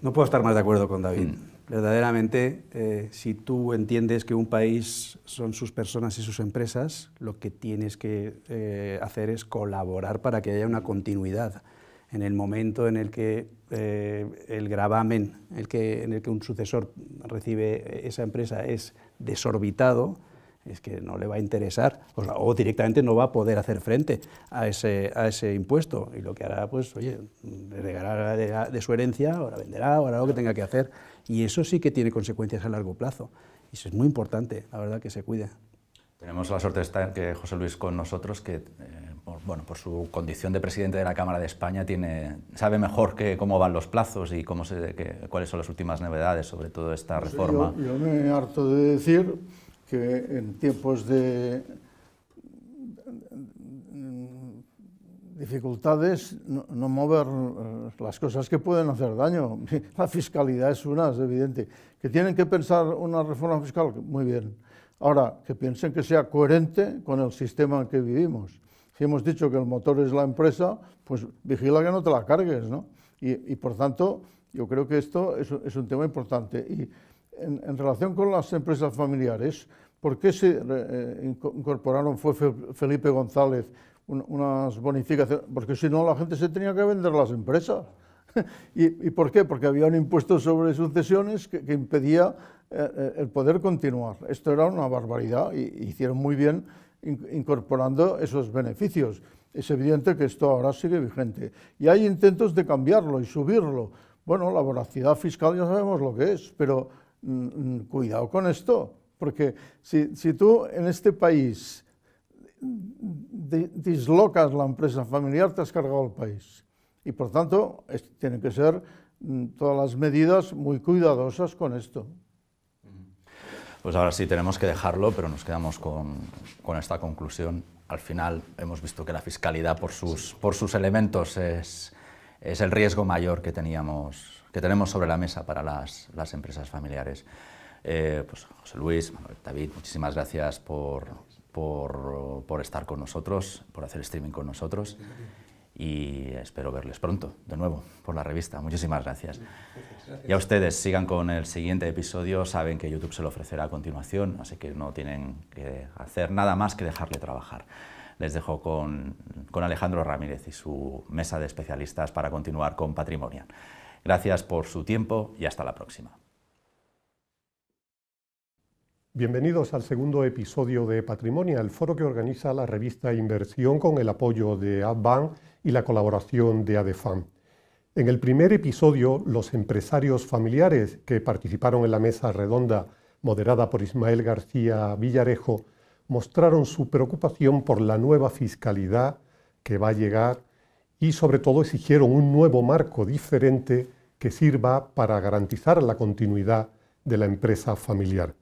¿no? puedo estar más de acuerdo con David. Mm. Verdaderamente, eh, si tú entiendes que un país son sus personas y sus empresas, lo que tienes que eh, hacer es colaborar para que haya una continuidad en el momento en el que eh, el gravamen el que, en el que un sucesor recibe esa empresa es desorbitado, es que no le va a interesar, o, directamente no va a poder hacer frente a ese, a ese, impuesto, y lo que hará, pues, oye, le regalará de, su herencia, ahora venderá, ahora lo que tenga que hacer, y eso sí que tiene consecuencias a largo plazo, y eso es muy importante, la verdad, que se cuide. Tenemos la suerte de estar que José Luis con nosotros, que eh, bueno, por su condición de presidente de la Cámara de España, tiene, sabe mejor que cómo van los plazos y cómo cuáles son las últimas novedades sobre todo esta reforma. Yo, me harto de decir que en tiempos de mm, dificultades no, no mover eh, las cosas que pueden hacer daño. La fiscalidad es una, es evidente. Que tienen que pensar una reforma fiscal, muy bien. Ahora, que piensen que sea coherente con el sistema en que vivimos. Si hemos dicho que el motor es la empresa, pues vigila que no te la cargues, ¿no? Y, por tanto, yo creo que esto es, un tema importante. Y en, relación con las empresas familiares, ¿por qué se eh, eh, incorporaron, fue Felipe González, unas bonificaciones? Porque si no, la gente se tenía que vender las empresas. ¿Y, por qué? Porque había un impuesto sobre sucesiones que, impedía eh, el poder continuar. Esto era una barbaridad y hicieron muy bien incorporando esos beneficios. Es evidente que esto ahora sigue vigente. Y hay intentos de cambiarlo y subirlo. Bueno, la voracidad fiscal ya sabemos lo que es, pero mm, mm, cuidado con esto, porque si, si tú en este país mm, dislocas la empresa familiar, te has cargado el país. Y por tanto, tienen que ser todas las medidas muy cuidadosas con esto. Pues ahora sí tenemos que dejarlo, pero nos quedamos con, esta conclusión. Al final hemos visto que la fiscalidad por sus, por sus elementos es, el riesgo mayor que, teníamos, que tenemos sobre la mesa para las, empresas familiares. Eh, pues José Luis, David, muchísimas gracias por, por, estar con nosotros, por hacer streaming con nosotros y espero verles pronto, de nuevo, por la revista. Muchísimas gracias. Ya Y a ustedes, sigan con el siguiente episodio, saben que YouTube se lo ofrecerá a continuación, así que no tienen que hacer nada más que dejarle trabajar. Les dejo con, con Alejandro Ramírez y su mesa de especialistas para continuar con Patrimonial. Gracias por su tiempo y hasta la próxima. Bienvenidos al segundo episodio de Patrimonio, el foro que organiza la revista Inversión con el apoyo de Abban y la colaboración de ADEFAM. En el primer episodio, los empresarios familiares que participaron en la mesa redonda moderada por Ismael García Villarejo mostraron su preocupación por la nueva fiscalidad que va a llegar y sobre todo exigieron un nuevo marco diferente que sirva para garantizar la continuidad de la empresa familiar.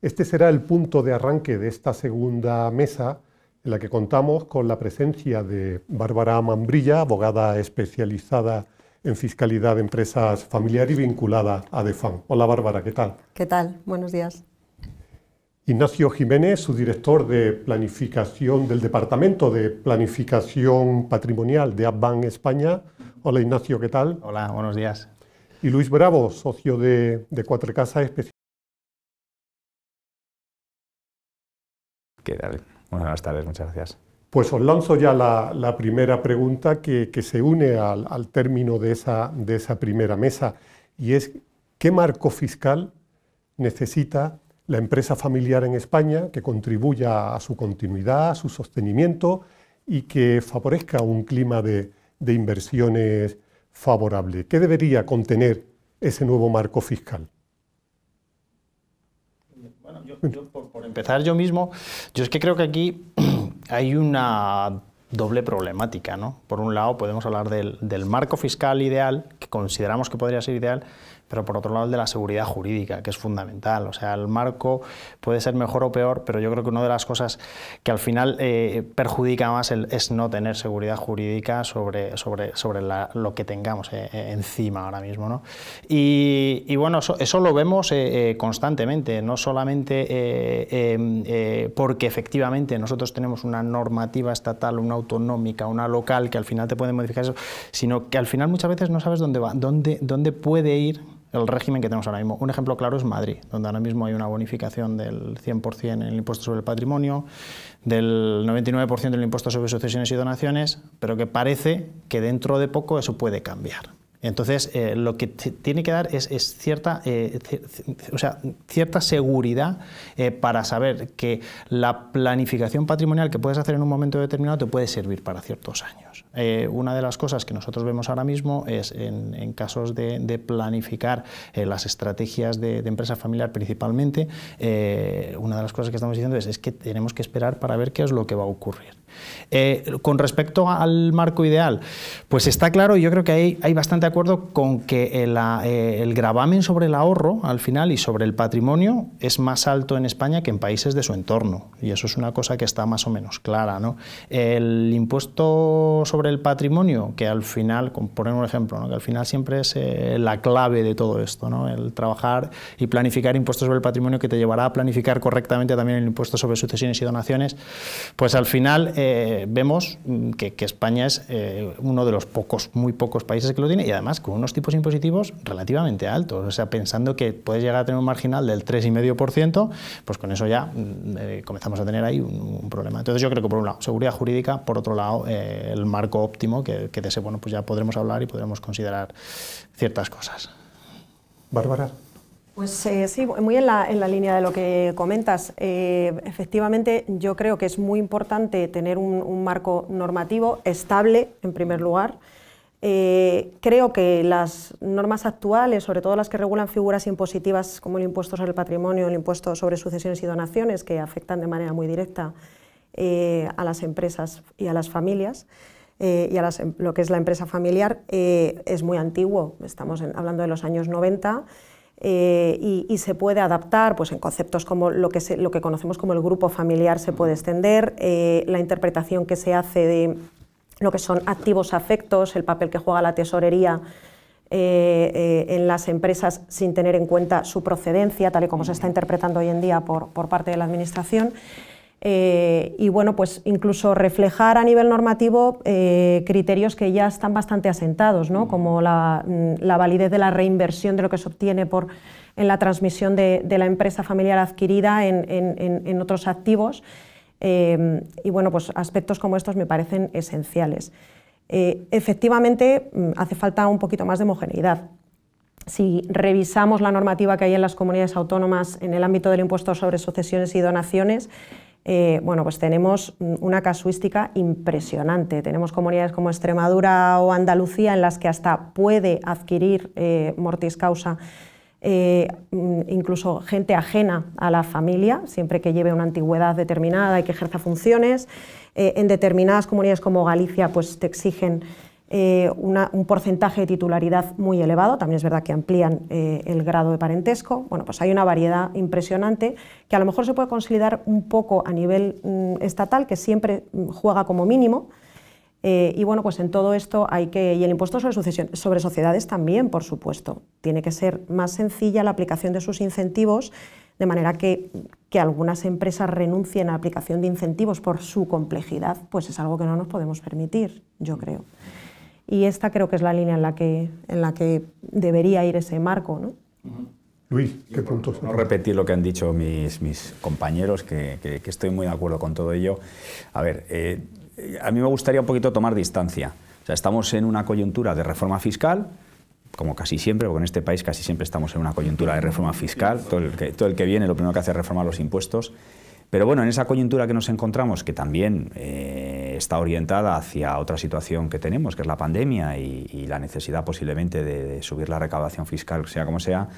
Este será el punto de arranque de esta segunda mesa en la que contamos con la presencia de Bárbara Mambrilla, abogada especializada en fiscalidad de empresas familiar y vinculada a Defan. Hola Bárbara, ¿qué tal? ¿Qué tal? Buenos días. Ignacio Jiménez, subdirector de planificación del Departamento de Planificación Patrimonial de ABBAN España. Hola Ignacio, ¿qué tal? Hola, buenos días. Y Luis Bravo, socio de, Casas Cuatrecasa, buenas tardes, muchas gracias. Pues os lanzo ya la, primera pregunta que, se une al, término de esa, primera mesa y es ¿qué marco fiscal necesita la empresa familiar en España que contribuya a su continuidad, a su sostenimiento y que favorezca un clima de inversiones favorable? ¿Qué debería contener ese nuevo marco fiscal? por, empezar yo mismo, yo es que creo que aquí hay una doble problemática. ¿no? Por un lado, podemos hablar del, marco fiscal ideal, que consideramos que podría ser ideal, pero por otro lado el de la seguridad jurídica, que es fundamental. O sea, el marco puede ser mejor o peor, pero yo creo que una de las cosas que al final eh, perjudica más es no tener seguridad jurídica sobre, sobre, sobre lo que tengamos eh, eh, encima ahora mismo. ¿no? Y, bueno, eso, lo vemos constantemente, no solamente em, porque efectivamente nosotros tenemos una normativa estatal, una autonómica, una local, que al final te puede modificar eso, sino que al final muchas veces no sabes dónde va, dónde, dónde puede ir el régimen que tenemos ahora mismo. Un ejemplo claro es Madrid, donde ahora mismo hay una bonificación del 100% en el impuesto sobre el patrimonio, del 99% del impuesto sobre sucesiones y donaciones, pero que parece que dentro de poco eso puede cambiar. Entonces, eh, lo que tiene que dar es, cierta, eh, sea, cierta seguridad eh, para saber que la planificación patrimonial que puedes hacer en un momento determinado te puede servir para ciertos años. Eh, una de las cosas que nosotros vemos ahora mismo es en, casos de, planificar eh, las estrategias de, empresa familiar principalmente, eh, una de las cosas que estamos diciendo es que tenemos que esperar para ver qué es lo que va a ocurrir. Eh, con respecto al marco ideal, pues está claro, y yo creo que hay, hay bastante acuerdo con que eh, el, gravamen sobre el ahorro, al final, y sobre el patrimonio, es más alto en España que en países de su entorno. Y eso es una cosa que está más o menos clara. ¿no? El impuesto sobre el patrimonio, que al final, por poner un ejemplo, que al final siempre es eh, la clave de todo esto, ¿no? el trabajar y planificar impuestos sobre el patrimonio que te llevará a planificar correctamente también el impuesto sobre sucesiones y donaciones, pues al final... Eh, vemos mm, que, España es eh, uno de los pocos, muy pocos países que lo tiene y además con unos tipos impositivos relativamente altos. O sea, pensando que puedes llegar a tener un marginal del 3,5%, pues con eso ya mm, eh, comenzamos a tener ahí un, problema. Entonces yo creo que por un lado, seguridad jurídica, por otro lado, el marco óptimo que, que de ese, bueno, pues ya podremos hablar y podremos considerar ciertas cosas. Bárbara. Pues eh, sí, muy en la, línea de lo que comentas. Eh, efectivamente, yo creo que es muy importante tener un, marco normativo estable, en primer lugar. Eh, creo que las normas actuales, sobre todo las que regulan figuras impositivas como el impuesto sobre el patrimonio, el impuesto sobre sucesiones y donaciones, que afectan de manera muy directa a las empresas y a las familias, y a em-, lo que es la empresa familiar es muy antiguo, estamos hablando de los años 90 eh, y, se puede adaptar pues, en conceptos como lo que, lo que conocemos como el grupo familiar se puede extender, eh, la interpretación que se hace de lo que son activos afectos, el papel que juega la tesorería eh, en las empresas sin tener en cuenta su procedencia, tal y como se está interpretando hoy en día por parte de la Administración. Eh, y bueno, pues incluso reflejar a nivel normativo eh, criterios que ya están bastante asentados, mm. como mm, la, validez de la reinversión de lo que se obtiene en la transmisión de, la empresa familiar adquirida en, en, otros activos. Eh, y bueno, pues aspectos como estos me parecen esenciales. efectivamente, mm, hace falta un poquito más de homogeneidad. Si revisamos la normativa que hay en las comunidades autónomas en el ámbito del impuesto sobre sucesiones y donaciones, eh, bueno, pues tenemos una casuística impresionante. Tenemos comunidades como Extremadura o Andalucía en las que hasta puede adquirir eh, mortis causa eh, incluso gente ajena a la familia, siempre que lleve una antigüedad determinada y que ejerza funciones. en determinadas comunidades como Galicia, pues te exigen eh, un porcentaje de titularidad muy elevado, también es verdad que amplían eh, el grado de parentesco, bueno, pues hay una variedad impresionante que a lo mejor se puede consolidar un poco a nivel mm, estatal, que siempre mm, juega como mínimo, eh, y bueno, pues en todo esto hay que, y el impuesto sobre, sobre sociedades también, por supuesto, tiene que ser más sencilla la aplicación de sus incentivos, de manera que, que algunas empresas renuncien a la aplicación de incentivos por su complejidad, pues es algo que no nos podemos permitir, yo creo. Y esta creo que es la línea en la que, en la que debería ir ese marco. ¿no? Luis, ¿qué puntos? No repetir lo que han dicho mis, mis compañeros, que, estoy muy de acuerdo con todo ello. A ver, eh, a mí me gustaría un poquito tomar distancia. O sea, estamos en una coyuntura de reforma fiscal, como casi siempre, porque en este país casi siempre estamos en una coyuntura de reforma fiscal. Todo el que, todo el que viene lo primero que hace es reformar los impuestos. Pero bueno, en esa coyuntura que nos encontramos, que también eh, está orientada hacia otra situación que tenemos, que es la pandemia y, la necesidad posiblemente de, de, subir la recaudación fiscal, sea como sea,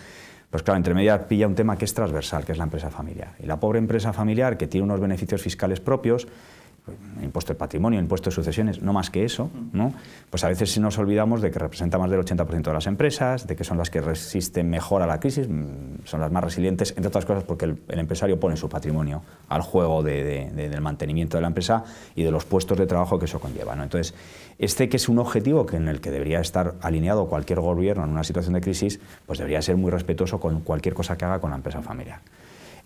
pues claro, entre medias pilla un tema que es transversal, que es la empresa familiar. Y la pobre empresa familiar, que tiene unos beneficios fiscales propios, impuesto de patrimonio, impuesto de sucesiones, no más que eso, pues a veces nos olvidamos de que representa más del 80% de las empresas, de que son las que resisten mejor a la crisis, mm, son las más resilientes, entre otras cosas porque el, empresario pone su patrimonio al juego del mantenimiento de la empresa y de los puestos de trabajo que eso conlleva. Entonces, este que es un objetivo que en el que debería estar alineado cualquier gobierno en una situación de crisis, pues debería ser muy respetuoso con cualquier cosa que haga con la empresa familiar.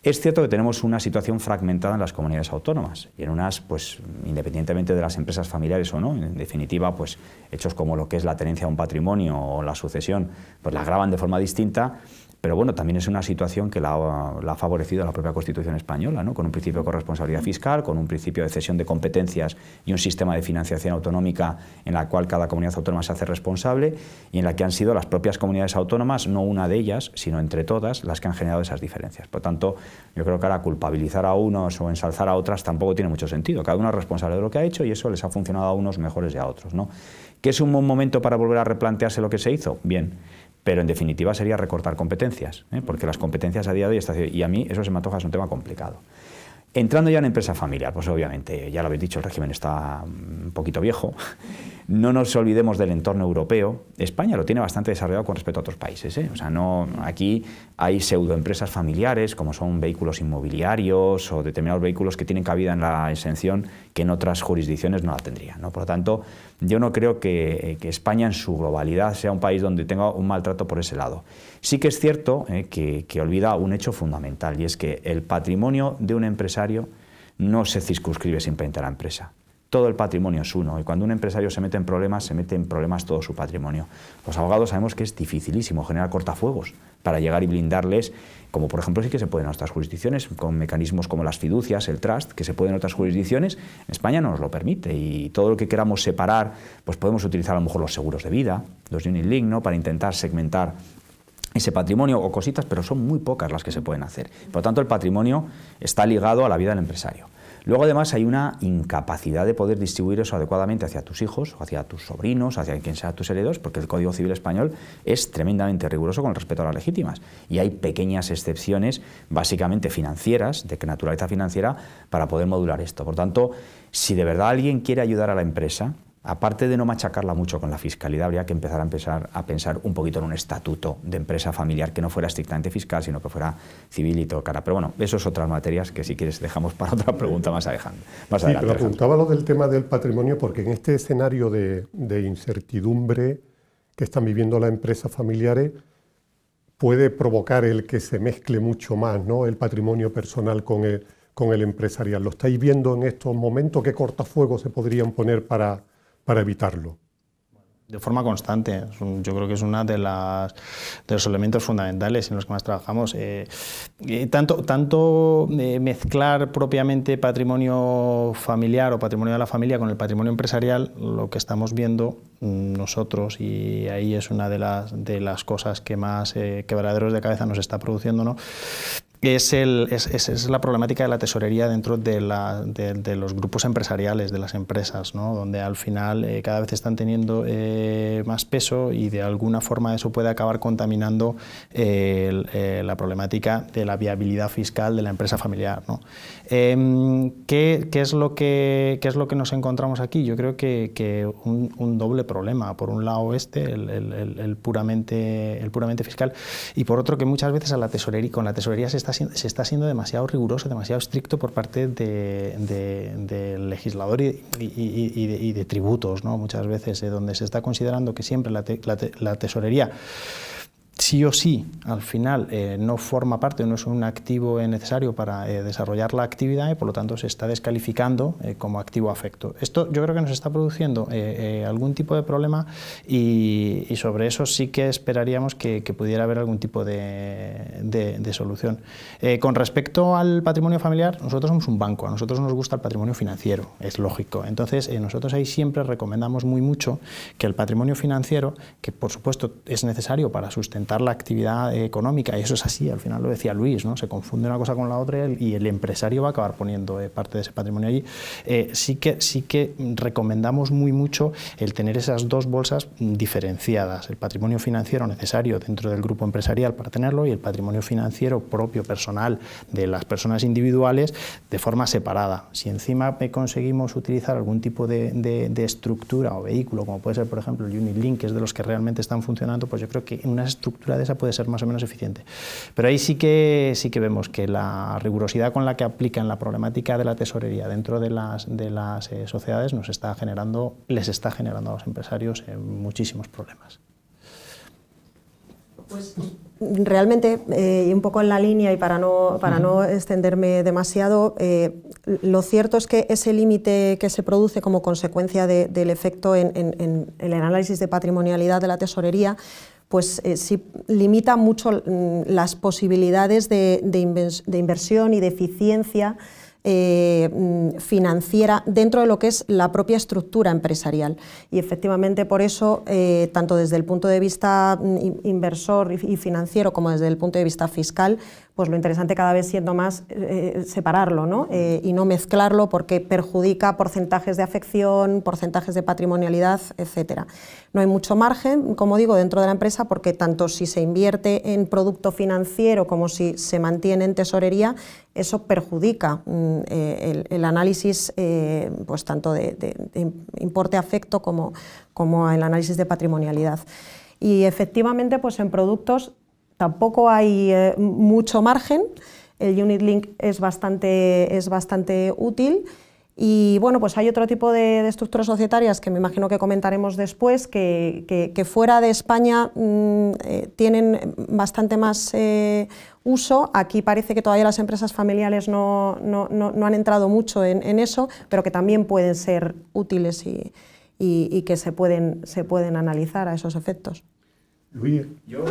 Es cierto que tenemos una situación fragmentada en las comunidades autónomas y en unas, pues, independientemente de las empresas familiares o no, en definitiva, pues, hechos como lo que es la tenencia de un patrimonio o la sucesión, pues la graban de forma distinta pero bueno, también es una situación que la, ha favorecido la propia Constitución española, ¿no? con un principio de corresponsabilidad fiscal, con un principio de cesión de competencias y un sistema de financiación autonómica en la cual cada comunidad autónoma se hace responsable y en la que han sido las propias comunidades autónomas, no una de ellas, sino entre todas, las que han generado esas diferencias. Por tanto, yo creo que ahora culpabilizar a unos o ensalzar a otras tampoco tiene mucho sentido. Cada uno es responsable de lo que ha hecho y eso les ha funcionado a unos mejores que a otros. ¿no? ¿Que es un buen momento para volver a replantearse lo que se hizo? Bien pero en definitiva sería recortar competencias, ¿eh? porque las competencias a día de hoy están... Y a mí eso se me antoja es un tema complicado. Entrando ya en empresa familiar, pues obviamente, ya lo habéis dicho, el régimen está un poquito viejo. No nos olvidemos del entorno europeo. España lo tiene bastante desarrollado con respecto a otros países. ¿eh? O sea, no, aquí hay pseudoempresas familiares, como son vehículos inmobiliarios o determinados vehículos que tienen cabida en la exención que en otras jurisdicciones no la tendrían. Por lo tanto, yo no creo que, que España en su globalidad sea un país donde tenga un maltrato por ese lado. Sí que es cierto eh, que, olvida un hecho fundamental y es que el patrimonio de un empresario no se circunscribe simplemente a la empresa todo el patrimonio es uno. Y cuando un empresario se mete en problemas, se mete en problemas todo su patrimonio. Los abogados sabemos que es dificilísimo generar cortafuegos para llegar y blindarles, como por ejemplo sí que se pueden en otras jurisdicciones, con mecanismos como las fiducias, el trust, que se pueden en otras jurisdicciones. España no nos lo permite y todo lo que queramos separar, pues podemos utilizar a lo mejor los seguros de vida, los unit link, ¿no? para intentar segmentar ese patrimonio o cositas, pero son muy pocas las que se pueden hacer. Por lo tanto, el patrimonio está ligado a la vida del empresario. Luego además hay una incapacidad de poder distribuir eso adecuadamente hacia tus hijos, hacia tus sobrinos, hacia quien sea tus herederos, porque el Código Civil Español es tremendamente riguroso con respecto a las legítimas. Y hay pequeñas excepciones, básicamente financieras, de naturaleza financiera, para poder modular esto. Por tanto, si de verdad alguien quiere ayudar a la empresa, aparte de no machacarla mucho con la fiscalidad, habría que empezar a, empezar a pensar un poquito en un estatuto de empresa familiar que no fuera estrictamente fiscal, sino que fuera civil y todo cara. Pero bueno, eso es otras materias que si quieres dejamos para otra pregunta más, adelante. Más sí, pero lo del tema del patrimonio porque en este escenario de, incertidumbre que están viviendo las empresas familiares puede provocar el que se mezcle mucho más ¿no? el patrimonio personal con el, con el empresarial. ¿Lo estáis viendo en estos momentos? ¿Qué cortafuegos se podrían poner para, para evitarlo? De forma constante. Yo creo que es uno de, de los elementos fundamentales en los que más trabajamos. Eh, eh, tanto tanto eh, mezclar propiamente patrimonio familiar o patrimonio de la familia con el patrimonio empresarial, lo que estamos viendo mm, nosotros, y ahí es una de las, de las cosas que más quebraderos de cabeza nos está produciendo, ¿no? es, la problemática de la tesorería dentro de, los grupos empresariales, de las empresas, donde al final eh, cada vez están teniendo eh, más peso y de alguna forma eso puede acabar contaminando eh, la problemática de la viabilidad fiscal de la empresa familiar. Em, ¿qué, es lo que, es lo que, nos encontramos aquí? Yo creo que, un, doble problema. Por un lado este, el, puramente, el puramente fiscal, y por otro que muchas veces la tesorería, con la tesorería se está, se está siendo demasiado riguroso, demasiado estricto por parte del legislador y, de, tributos, ¿no? muchas veces, eh, donde se está considerando que siempre la tesorería sí o sí, al final, eh, no forma parte, no es un activo necesario para eh, desarrollar la actividad y por lo tanto se está descalificando eh, como activo afecto. Esto yo creo que nos está produciendo algún tipo de problema y, sobre eso sí que esperaríamos que, pudiera haber algún tipo de solución. con respecto al patrimonio familiar, nosotros somos un banco, a nosotros nos gusta el patrimonio financiero, es lógico. Entonces, nosotros ahí siempre recomendamos muy mucho que el patrimonio financiero, que por supuesto es necesario para sustentar la actividad económica, y eso es así, al final lo decía Luis, ¿no? se confunde una cosa con la otra y el empresario va a acabar poniendo eh, parte de ese patrimonio allí. Eh, sí, que, sí que recomendamos muy mucho el tener esas dos bolsas diferenciadas, el patrimonio financiero necesario dentro del grupo empresarial para tenerlo y el patrimonio financiero propio, personal, de las personas individuales de forma separada. Si encima conseguimos utilizar algún tipo de, de estructura o vehículo, como puede ser, por ejemplo, el Unilink, que es de los que realmente están funcionando, pues yo creo que una estructura de esa puede ser más o menos eficiente. Pero ahí sí que, sí que vemos que la rigurosidad con la que aplican la problemática de la tesorería dentro de las, de las eh, sociedades nos está generando, les está generando a los empresarios eh, muchísimos problemas. Pues realmente, eh, y un poco en la línea y para no, para no extenderme demasiado, lo cierto es que ese límite que se produce como consecuencia del efecto en, el análisis de patrimonialidad de la tesorería pues eh, sí limita mucho mm, las posibilidades de, inversión y de eficiencia eh, mm, financiera dentro de lo que es la propia estructura empresarial. Y efectivamente por eso, eh, tanto desde el punto de vista mm, inversor y financiero como desde el punto de vista fiscal, pues lo interesante cada vez siendo más eh, eh, separarlo eh, y no mezclarlo porque perjudica porcentajes de afección, porcentajes de patrimonialidad, etc. No hay mucho margen, como digo, dentro de la empresa porque tanto si se invierte en producto financiero como si se mantiene en tesorería, eso perjudica mm, el, análisis pues tanto de, importe afecto como, como el análisis de patrimonialidad. Y efectivamente, pues en productos tampoco hay eh, mucho margen. El unit link es bastante, es bastante útil. Y bueno, pues hay otro tipo de, estructuras societarias que me imagino que comentaremos después, que, fuera de España mm, eh, tienen bastante más eh, uso. Aquí parece que todavía las empresas familiares no, han entrado mucho en, eso, pero que también pueden ser útiles y, que se pueden analizar a esos efectos. Luis. Yo,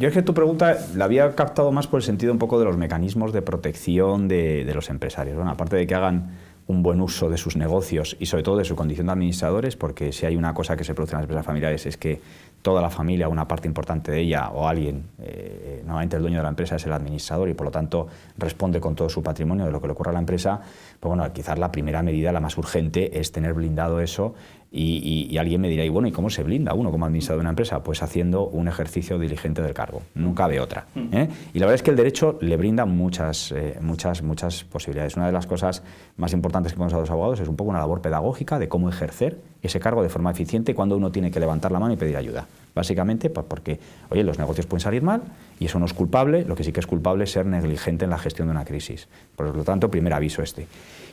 es que tu pregunta la había captado más por el sentido un poco de los mecanismos de protección de, los empresarios. Bueno, aparte de que hagan un buen uso de sus negocios y sobre todo de su condición de administradores, porque si hay una cosa que se produce en las empresas familiares es que toda la familia, una parte importante de ella o alguien, eh, normalmente el dueño de la empresa es el administrador y por lo tanto responde con todo su patrimonio de lo que le ocurra a la empresa, pues bueno, quizás la primera medida, la más urgente, es tener blindado eso y, alguien me dirá, y bueno, ¿y cómo se blinda uno como administrador de una empresa? Pues haciendo un ejercicio diligente del cargo, nunca ve otra. Mm. ¿eh? Y la verdad es que el derecho le brinda muchas, eh, muchas, muchas posibilidades. Una de las cosas más importantes que podemos a los abogados es un poco una labor pedagógica de cómo ejercer ese cargo de forma eficiente cuando uno tiene que levantar la mano y pedir ayuda. Básicamente pues porque, oye, los negocios pueden salir mal y eso no es culpable, lo que sí que es culpable es ser negligente en la gestión de una crisis. Por lo tanto, primer aviso este.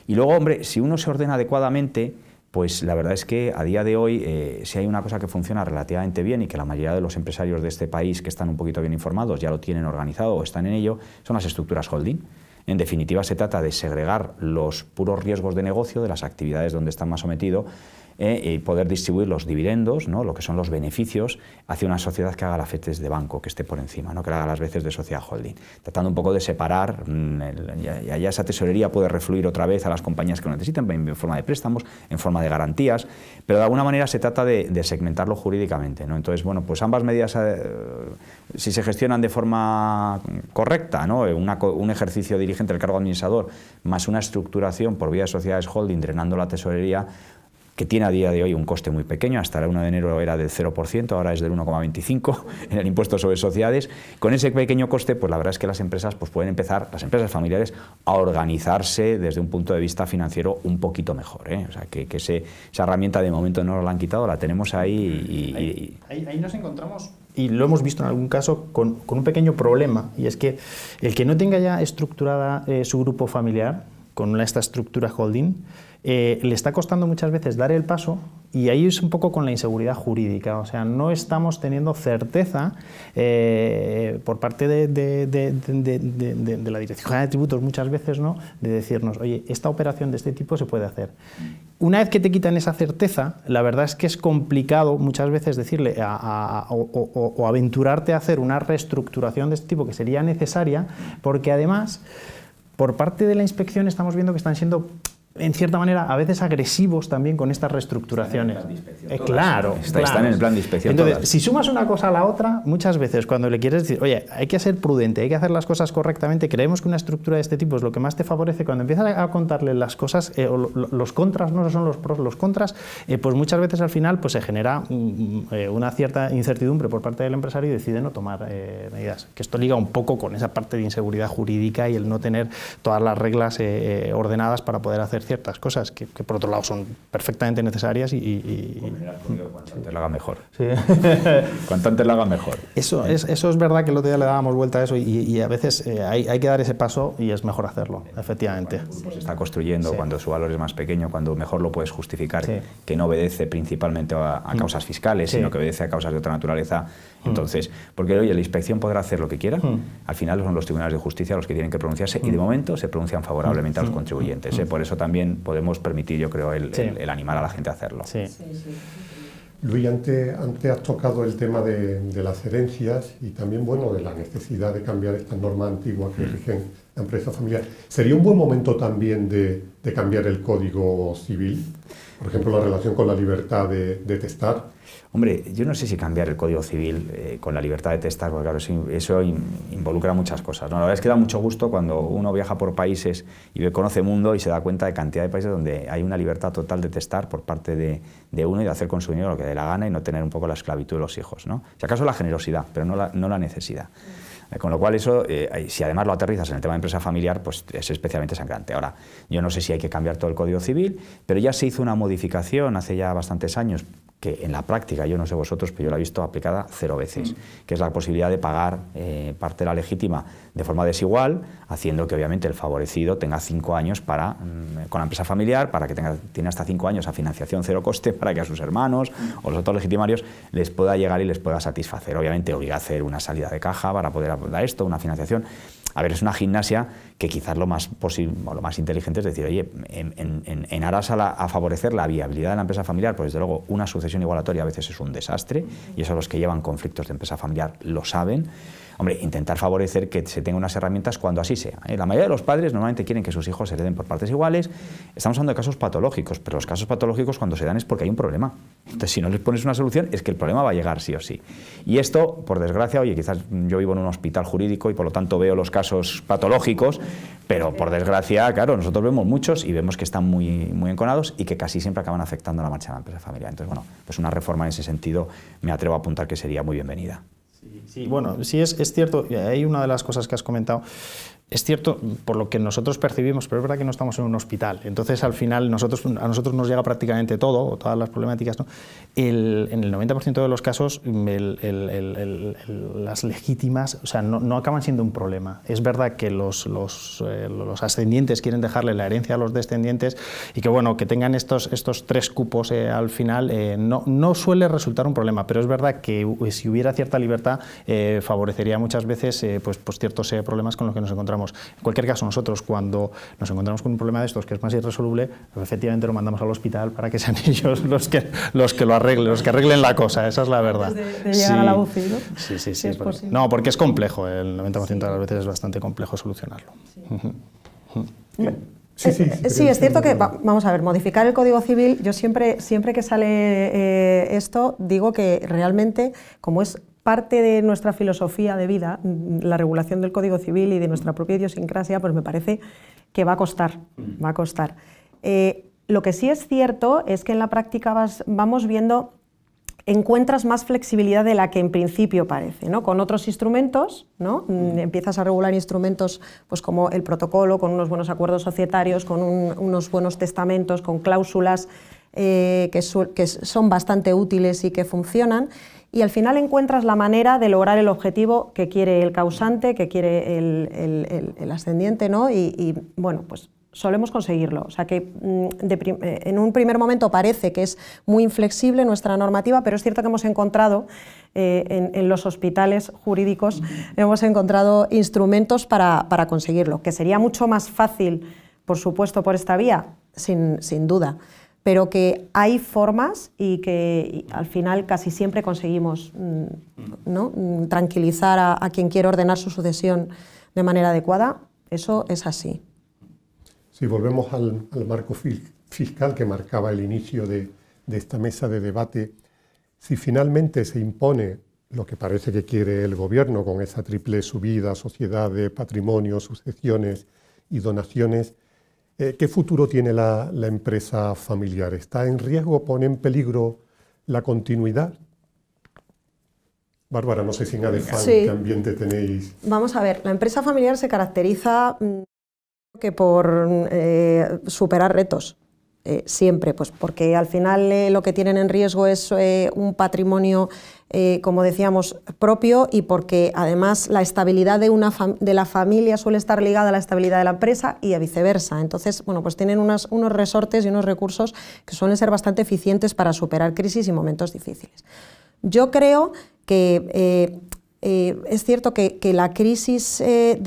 Y luego, hombre, si uno se ordena adecuadamente, pues la verdad es que a día de hoy, eh, si hay una cosa que funciona relativamente bien y que la mayoría de los empresarios de este país que están un poquito bien informados ya lo tienen organizado o están en ello, son las estructuras holding. En definitiva, se trata de segregar los puros riesgos de negocio de las actividades donde están más sometidos ¿eh? y poder distribuir los dividendos, lo que son los beneficios, hacia una sociedad que haga las FETES de banco, que esté por encima, ¿no? que haga las veces de sociedad holding. Tratando un poco de separar, mm, y allá ya, esa tesorería puede refluir otra vez a las compañías que lo necesitan, en forma de préstamos, en forma de garantías, pero de alguna manera se trata de, segmentarlo jurídicamente. Entonces, bueno, pues ambas medidas, eh, si se gestionan de forma correcta, un ejercicio dirigente del cargo administrador más una estructuración por vía de sociedades holding drenando la tesorería, que tiene a día de hoy un coste muy pequeño, hasta el 1 de enero era del 0%, ahora es del 1,25% en el impuesto sobre sociedades. Con ese pequeño coste, pues la verdad es que las empresas pues pueden empezar, las empresas familiares, a organizarse desde un punto de vista financiero un poquito mejor. ¿eh? O sea, que, que esa herramienta de momento no la han quitado, la tenemos ahí y... ahí, nos encontramos y lo hemos visto en algún caso, con, un pequeño problema, y es que el que no tenga ya estructurada eh, su grupo familiar con esta estructura holding, eh, le está costando muchas veces dar el paso y ahí es un poco con la inseguridad jurídica, o sea, no estamos teniendo certeza eh, por parte de, la Dirección General de Tributos muchas veces, ¿no? De decirnos, oye, esta operación de este tipo se puede hacer. Una vez que te quitan esa certeza, la verdad es que es complicado muchas veces decirle o aventurarte a hacer una reestructuración de este tipo que sería necesaria, porque además, por parte de la inspección estamos viendo que están siendo en cierta manera, a veces agresivos también con estas reestructuraciones. Eh, claro, está, en el plan de Entonces, si sumas una cosa a la otra, muchas veces cuando le quieres decir, oye, hay que ser prudente, hay que hacer las cosas correctamente, creemos que una estructura de este tipo es lo que más te favorece, cuando empiezas a contarle las cosas, eh, los contras, no son los pros, los contras, eh, pues muchas veces al final pues, se genera una cierta incertidumbre por parte del empresario y decide no tomar medidas. Que esto liga un poco con esa parte de inseguridad jurídica y el no tener todas las reglas ordenadas para poder hacer ciertas cosas que, por otro lado son perfectamente necesarias y... y, pues cuanto antes la haga mejor. Sí. cuanto antes la haga mejor. Eso, es, eso es verdad que el otro día le dábamos vuelta a eso y, a veces eh, hay, hay, que dar ese paso y es mejor hacerlo, efectivamente. Cuando se está construyendo, cuando su valor es más pequeño, cuando mejor lo puedes justificar, que no obedece principalmente a, a causas fiscales, sino que obedece a causas de otra naturaleza, Hmm. Entonces, porque oye, la inspección podrá hacer lo que quiera, hmm. al final son los tribunales de justicia los que tienen que pronunciarse y de hmm. momento se pronuncian favorablemente a los contribuyentes. ¿eh? Por eso también podemos permitir, yo creo, el, animar a la gente a hacerlo. Luis, antes, has tocado el tema de, las herencias y también bueno, de la necesidad de cambiar esta norma antigua que rigen la empresa familiar. ¿Sería un buen momento también de, cambiar el código civil? Por ejemplo, la relación con la libertad de testar. Hombre, yo no sé si cambiar el Código Civil eh, con la libertad de testar, porque claro, eso, involucra muchas cosas. ¿no? La verdad es que da mucho gusto cuando uno viaja por países y conoce mundo y se da cuenta de cantidad de países donde hay una libertad total de testar por parte de, uno y de hacer con su dinero lo que dé la gana y no tener un poco la esclavitud de los hijos. Si acaso la generosidad, pero no la, necesidad. Eh, con lo cual eso, eh, si además lo aterrizas en el tema de empresa familiar, pues es especialmente sangrante. Ahora, yo no sé si hay que cambiar todo el Código Civil, pero ya se hizo una modificación hace ya bastantes años que en la práctica, yo no sé vosotros, pero yo la he visto aplicada cero veces, mm. que es la posibilidad de pagar eh, parte de la legítima de forma desigual, haciendo que obviamente el favorecido tenga cinco años para, mm, con la empresa familiar, para que tenga tiene hasta cinco años a financiación cero coste, para que a sus hermanos o los otros legitimarios les pueda llegar y les pueda satisfacer. Obviamente obliga a hacer una salida de caja para poder dar esto, una financiación. A ver, es una gimnasia que quizás lo más, posible, lo más inteligente es decir, oye, en, aras a, a, favorecer la viabilidad de la empresa familiar, pues desde luego una sucesión igualatoria a veces es un desastre, y eso los que llevan conflictos de empresa familiar lo saben. Hombre, intentar favorecer que se tengan unas herramientas cuando así sea. ¿eh? La mayoría de los padres normalmente quieren que sus hijos se hereden por partes iguales. Estamos hablando de casos patológicos, pero los casos patológicos cuando se dan es porque hay un problema. Entonces, si no les pones una solución, es que el problema va a llegar sí o sí. Y esto, por desgracia, oye, quizás yo vivo en un hospital jurídico y por lo tanto veo los casos patológicos, pero por desgracia, claro, nosotros vemos muchos y vemos que están muy, muy enconados y que casi siempre acaban afectando la marcha de la empresa familiar. Entonces, bueno, pues una reforma en ese sentido me atrevo a apuntar que sería muy bienvenida. Sí, bueno, sí es, es, cierto, hay una de las cosas que has comentado es cierto, por lo que nosotros percibimos, pero es verdad que no estamos en un hospital. Entonces, al final, a nosotros nos llega prácticamente todo, todas las problemáticas. en el 90% de los casos, las legítimas o sea, no, acaban siendo un problema. Es verdad que eh, los, ascendientes quieren dejarle la herencia a los descendientes y que, bueno, que tengan estos, estos tres cupos eh, al final eh, no, suele resultar un problema, pero es verdad que si hubiera cierta libertad, favorecería muchas veces pues, pues ciertos problemas con los que nos encontramos en cualquier caso, nosotros cuando nos encontramos con un problema de estos que es más irresoluble, efectivamente lo mandamos al hospital para que sean ellos los que, los que lo arreglen, los que arreglen la cosa, esa es la verdad. la ¿no? Sí, sí, Porque, no, porque es complejo, el 90% de las veces es bastante complejo solucionarlo. Sí. Eh, eh, es cierto que, vamos a ver, modificar el Código Civil, yo siempre, siempre que sale eh, esto digo que realmente, como es parte de nuestra filosofía de vida, la regulación del Código Civil y de nuestra propia idiosincrasia, pues me parece que va a costar, va a costar. Eh, lo que sí es cierto es que en la práctica vamos viendo, encuentras más flexibilidad de la que en principio parece, Con otros instrumentos, ¿no? Mm. Empiezas a regular instrumentos pues como el protocolo, con unos buenos acuerdos societarios, con unos buenos testamentos, con cláusulas eh, que son bastante útiles y que funcionan y al final encuentras la manera de lograr el objetivo que quiere el causante, que quiere el, ascendiente, ¿no? Y, bueno, pues solemos conseguirlo. O sea que mm, eh, en un primer momento parece que es muy inflexible nuestra normativa, pero es cierto que hemos encontrado eh, en, los hospitales jurídicos, hemos encontrado instrumentos para, conseguirlo, que sería mucho más fácil, por supuesto, por esta vía, sin duda pero que hay formas y que al final casi siempre conseguimos mm, mm, tranquilizar a, quien quiere ordenar su sucesión de manera adecuada. Eso es así. Si volvemos al, marco fiscal que marcaba el inicio de, esta mesa de debate, si finalmente se impone lo que parece que quiere el gobierno con esa triple subida, sociedad de patrimonio, sucesiones y donaciones, eh, ¿Qué futuro tiene la, empresa familiar? ¿Está en riesgo? ¿Pone en peligro la continuidad? Bárbara, no sé si en Adefan qué ambiente tenéis. Vamos a ver, la empresa familiar se caracteriza mm, que por eh, superar retos. Eh, siempre, pues porque al final lo que tienen en riesgo es un patrimonio eh, como decíamos, propio y porque además la estabilidad de, una de la familia suele estar ligada a la estabilidad de la empresa y a viceversa. Entonces, bueno, pues tienen unos resortes y unos recursos que suelen ser bastante eficientes para superar crisis y momentos difíciles. Yo creo que... Eh, eh, es cierto que, la crisis en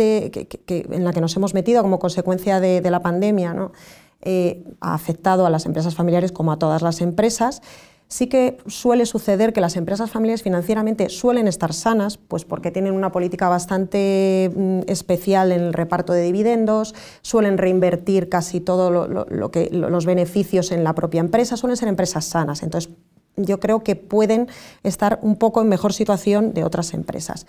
la que nos hemos metido como consecuencia de, la pandemia ha afectado a las empresas familiares como a todas las empresas, Sí que suele suceder que las empresas familiares financieramente suelen estar sanas, pues porque tienen una política bastante mm, especial en el reparto de dividendos, suelen reinvertir casi todos lo que, los beneficios en la propia empresa, suelen ser empresas sanas. Entonces, yo creo que pueden estar un poco en mejor situación de otras empresas.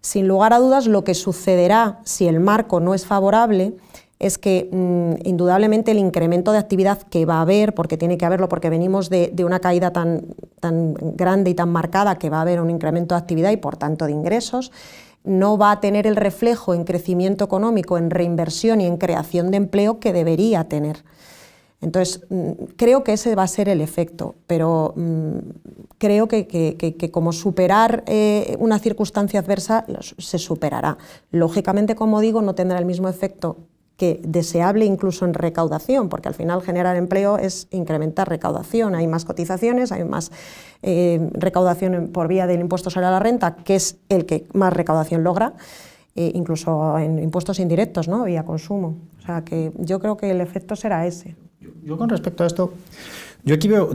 Sin lugar a dudas, lo que sucederá si el marco no es favorable es que mm, indudablemente el incremento de actividad que va a haber, porque tiene que haberlo, porque venimos de, una caída tan, grande y tan marcada que va a haber un incremento de actividad y por tanto de ingresos, no va a tener el reflejo en crecimiento económico, en reinversión y en creación de empleo que debería tener. Entonces, mm, creo que ese va a ser el efecto, pero mm, creo que, como superar eh, una circunstancia adversa se superará. Lógicamente, como digo, no tendrá el mismo efecto que deseable incluso en recaudación, porque al final generar empleo es incrementar recaudación, hay más cotizaciones, hay más eh, recaudación por vía del impuesto sobre la renta, que es el que más recaudación logra, eh, incluso en impuestos indirectos, ¿no? vía consumo. O sea que yo creo que el efecto será ese. yo con respecto a esto... Yo aquí veo,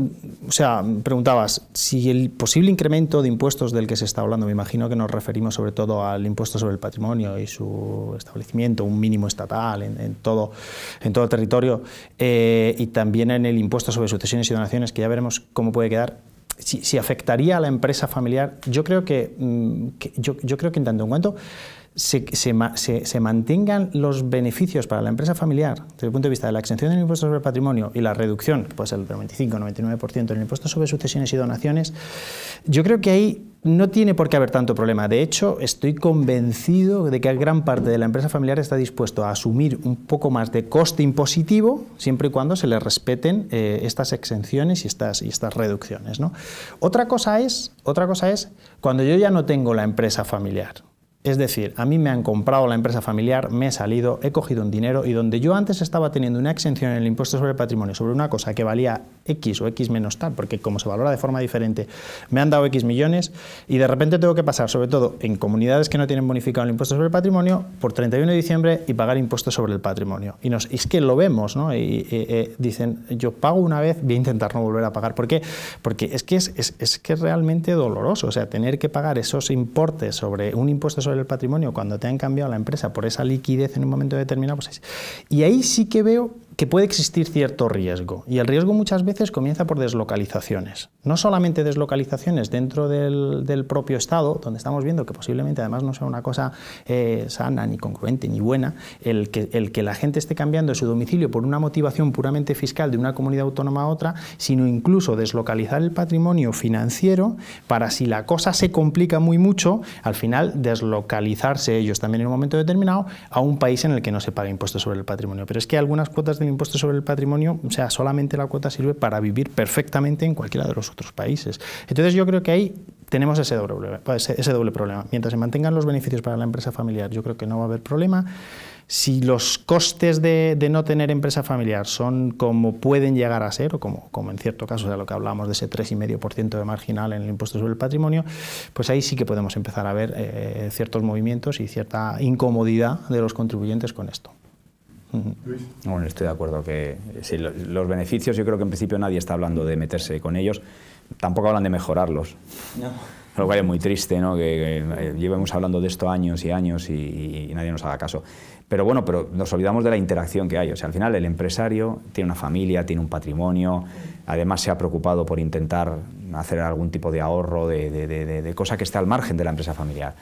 o sea, preguntabas, si el posible incremento de impuestos del que se está hablando, me imagino que nos referimos sobre todo al impuesto sobre el patrimonio y su establecimiento, un mínimo estatal en, todo, en todo el territorio, eh, y también en el impuesto sobre sucesiones y donaciones, que ya veremos cómo puede quedar. Si, afectaría a la empresa familiar, yo creo mm, que, yo, yo creo que en tanto en cuanto se, mantengan los beneficios para la empresa familiar desde el punto de vista de la exención del impuesto sobre patrimonio y la reducción, pues el ser del 95-99% del impuesto sobre sucesiones y donaciones, yo creo que ahí no tiene por qué haber tanto problema. De hecho, estoy convencido de que gran parte de la empresa familiar está dispuesto a asumir un poco más de coste impositivo siempre y cuando se le respeten eh, estas exenciones y estas, y estas reducciones. Otra, cosa es, otra cosa es cuando yo ya no tengo la empresa familiar es decir, a mí me han comprado la empresa familiar, me he salido, he cogido un dinero y donde yo antes estaba teniendo una exención en el impuesto sobre el patrimonio sobre una cosa que valía X o X menos tal, porque como se valora de forma diferente, me han dado X millones y de repente tengo que pasar, sobre todo en comunidades que no tienen bonificado el impuesto sobre el patrimonio, por 31 de diciembre y pagar impuestos sobre el patrimonio. Y, nos, es que lo vemos, ¿no? Y, eh, dicen, yo pago una vez, voy a intentar no volver a pagar. ¿Por qué? Porque es que es, es que es realmente doloroso, o sea, tener que pagar esos importes sobre un impuesto sobre el patrimonio cuando te han cambiado la empresa por esa liquidez en un momento determinado. Pues Y ahí sí que veo que puede existir cierto riesgo. Y el riesgo muchas veces comienza por deslocalizaciones. No solamente deslocalizaciones dentro del, propio Estado, donde estamos viendo que posiblemente además no sea una cosa eh, sana, ni congruente, ni buena, el que, el que la gente esté cambiando su domicilio por una motivación puramente fiscal de una comunidad autónoma a otra, sino incluso deslocalizar el patrimonio financiero para si la cosa se complica muy mucho, al final deslocalizarse ellos también en un momento determinado a un país en el que no se paga impuestos sobre el patrimonio. Pero es que algunas cuotas de impuesto sobre el patrimonio, o sea, solamente la cuota sirve para vivir perfectamente en cualquiera de los otros países. Entonces yo creo que ahí tenemos ese doble, problema. Pues, Mientras se mantengan los beneficios para la empresa familiar, yo creo que no va a haber problema. Si los costes de, no tener empresa familiar son como pueden llegar a ser, o como, en cierto caso, o sea, lo que hablábamos de ese 3,5% de marginal en el impuesto sobre el patrimonio, pues ahí sí que podemos empezar a ver eh, ciertos movimientos y cierta incomodidad de los contribuyentes con esto. Bueno, estoy de acuerdo que los beneficios, yo creo que en principio nadie está hablando de meterse con ellos, tampoco hablan de mejorarlos. No. Lo cual es muy triste, ¿no? Que, eh, llevemos hablando de esto años y años y, nadie nos haga caso. Pero bueno, pero nos olvidamos de la interacción que hay. O sea, al final el empresario tiene una familia, tiene un patrimonio, además se ha preocupado por intentar hacer algún tipo de ahorro, de, de cosa que esté al margen de la empresa familiar.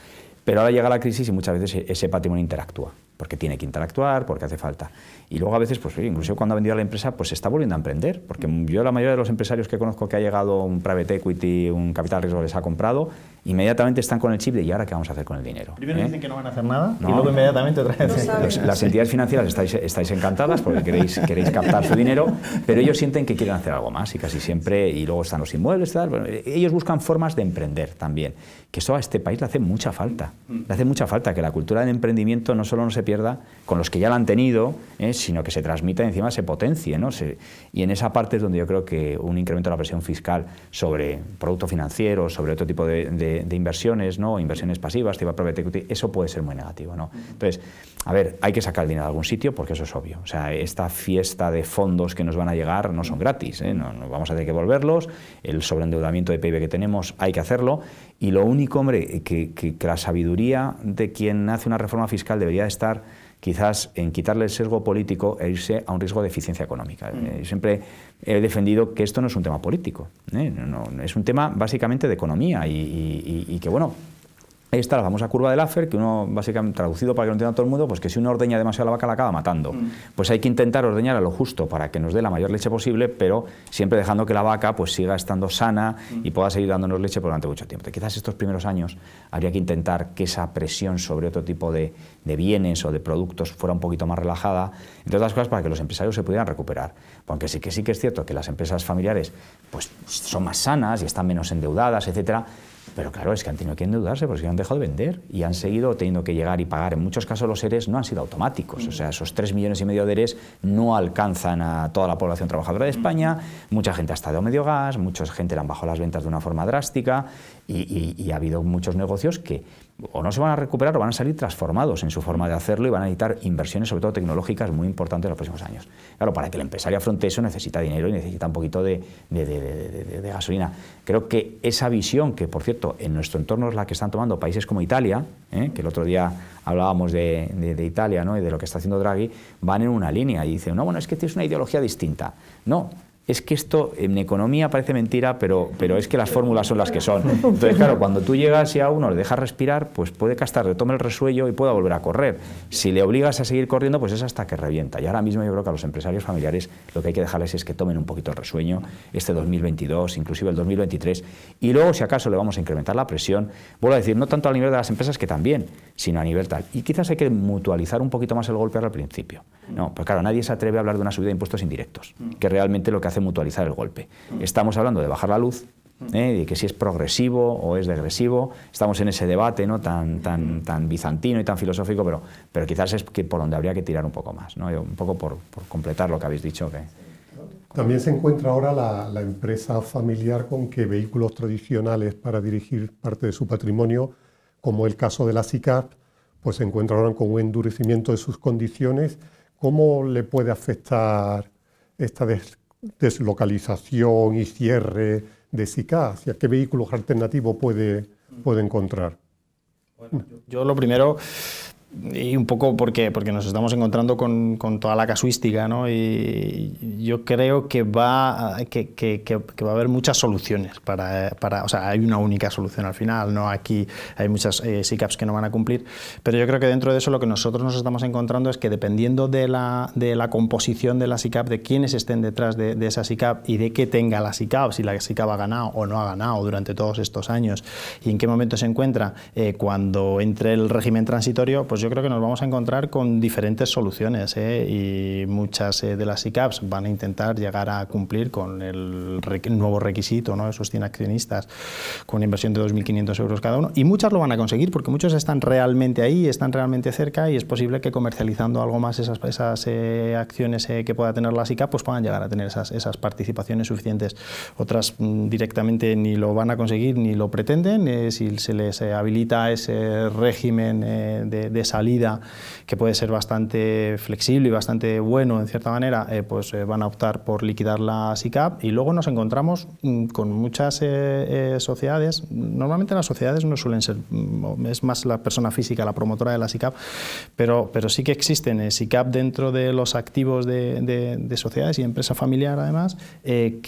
Pero ahora llega la crisis y muchas veces ese patrimonio interactúa porque tiene que interactuar, porque hace falta. Y luego a veces, pues incluso cuando ha vendido a la empresa, pues se está volviendo a emprender, porque yo la mayoría de los empresarios que conozco que ha llegado un private equity, un capital riesgo les ha comprado, inmediatamente están con el chip de ¿y ahora qué vamos a hacer con el dinero? Primero ¿Eh? dicen que no van a hacer nada y luego inmediatamente otra vez. las entidades financieras estáis, encantadas porque queréis, queréis captar su dinero, pero ellos sienten que quieren hacer algo más y casi siempre, y luego están los inmuebles, tal, ellos buscan formas de emprender también, que eso a este país le hace mucha falta, le hace mucha falta que la cultura del emprendimiento no solo no se pierda, con los que ya la han tenido, ¿eh? sino que se transmita encima se potencie. ¿no? y en esa parte es donde yo creo que un incremento de la presión fiscal sobre producto financiero, sobre otro tipo de, inversiones, ¿no? inversiones pasivas, tipo private equity, eso puede ser muy negativo. ¿no? Entonces, a ver, hay que sacar el dinero de algún sitio porque eso es obvio. O sea, esta fiesta de fondos que nos van a llegar no son gratis, ¿eh? vamos a tener que volverlos, el sobreendeudamiento de PIB que tenemos hay que hacerlo y lo único, hombre, que, la sabiduría de quien hace una reforma fiscal debería estar quizás en quitarle el sesgo político e irse a un riesgo de eficiencia económica. Yo mm. eh, siempre he defendido que esto no es un tema político, ¿eh? es un tema básicamente de economía y, que, bueno, está la famosa curva del Laffer, que uno, básicamente, traducido para que lo entienda todo el mundo, pues que si uno ordeña demasiado la vaca la acaba matando. Mm. Pues hay que intentar ordeñar a lo justo para que nos dé la mayor leche posible, pero siempre dejando que la vaca pues siga estando sana y mm. pueda seguir dándonos leche durante mucho tiempo. Quizás estos primeros años habría que intentar que esa presión sobre otro tipo de, bienes o de productos fuera un poquito más relajada, entre otras cosas para que los empresarios se pudieran recuperar. Porque sí que sí que es cierto que las empresas familiares pues son más sanas y están menos endeudadas, etcétera, pero claro, es que han tenido que endeudarse porque han dejado de vender y han seguido teniendo que llegar y pagar. En muchos casos los ERES no han sido automáticos. O sea, esos 3 millones y medio de ERES no alcanzan a toda la población trabajadora de España. Mucha gente ha estado medio gas, mucha gente le han bajado las ventas de una forma drástica y ha habido muchos negocios que o no se van a recuperar o van a salir transformados en su forma de hacerlo y van a necesitar inversiones, sobre todo tecnológicas, muy importantes en los próximos años. Claro, para que el empresario afronte eso necesita dinero y necesita un poquito de, gasolina. Creo que esa visión, que por cierto en nuestro entorno es la que están tomando países como Italia, ¿eh? que el otro día hablábamos de, Italia ¿no? y de lo que está haciendo Draghi, van en una línea y dicen, no, bueno, es que tienes una ideología distinta. No, es que esto en economía parece mentira, pero, es que las fórmulas son las que son. Entonces, claro, cuando tú llegas y a uno le dejas respirar, pues puede que hasta el resuello y pueda volver a correr. Si le obligas a seguir corriendo, pues es hasta que revienta. Y ahora mismo yo creo que a los empresarios familiares lo que hay que dejarles es que tomen un poquito el resueño este 2022, inclusive el 2023, y luego si acaso le vamos a incrementar la presión, vuelvo a decir, no tanto a nivel de las empresas que también, sino a nivel tal. Y quizás hay que mutualizar un poquito más el golpe al principio. No, pues claro, nadie se atreve a hablar de una subida de impuestos indirectos, mm. que realmente lo que hace mutualizar el golpe. Mm. Estamos hablando de bajar la luz, mm. ¿eh? de que si es progresivo o es degresivo. Estamos en ese debate ¿no? tan, tan, tan bizantino y tan filosófico, pero, pero quizás es que por donde habría que tirar un poco más, ¿no? un poco por, completar lo que habéis dicho. También se encuentra ahora la, empresa familiar con que vehículos tradicionales para dirigir parte de su patrimonio, como el caso de la SICAP, pues se encuentra ahora con un endurecimiento de sus condiciones ¿Cómo le puede afectar esta deslocalización y cierre de SICA? qué vehículos alternativos puede, puede encontrar? Bueno, yo lo primero y un poco porque, porque nos estamos encontrando con, con toda la casuística, ¿no? Y yo creo que va, que, que, va a haber muchas soluciones para, para, O sea, hay una única solución al final, ¿no? Aquí hay muchas eh, SICAPs que no van a cumplir, pero yo creo que dentro de eso lo que nosotros nos estamos encontrando es que dependiendo de la, de la composición de la SICAP, de quiénes estén detrás de, de esa SICAP y de qué tenga la SICAP, si la SICAP ha ganado o no ha ganado durante todos estos años y en qué momento se encuentra eh, cuando entre el régimen transitorio, pues yo creo que nos vamos a encontrar con diferentes soluciones ¿eh? y muchas eh, de las ICAPs van a intentar llegar a cumplir con el nuevo requisito, ¿no? esos 100 accionistas con inversión de 2.500 euros cada uno y muchas lo van a conseguir porque muchos están realmente ahí, están realmente cerca y es posible que comercializando algo más esas, esas eh, acciones que pueda tener la ICAP pues puedan llegar a tener esas, esas participaciones suficientes. Otras mm, directamente ni lo van a conseguir ni lo pretenden, si se les habilita ese régimen de, de salida, que puede ser bastante flexible y bastante bueno en cierta manera, eh, pues eh, van a optar por liquidar la SICAP y luego nos encontramos mm, con muchas eh, sociedades, normalmente las sociedades no suelen ser, mm, es más la persona física, la promotora de la SICAP, pero, pero sí que existen SICAP dentro de los activos de, sociedades y empresa familiar además, mm,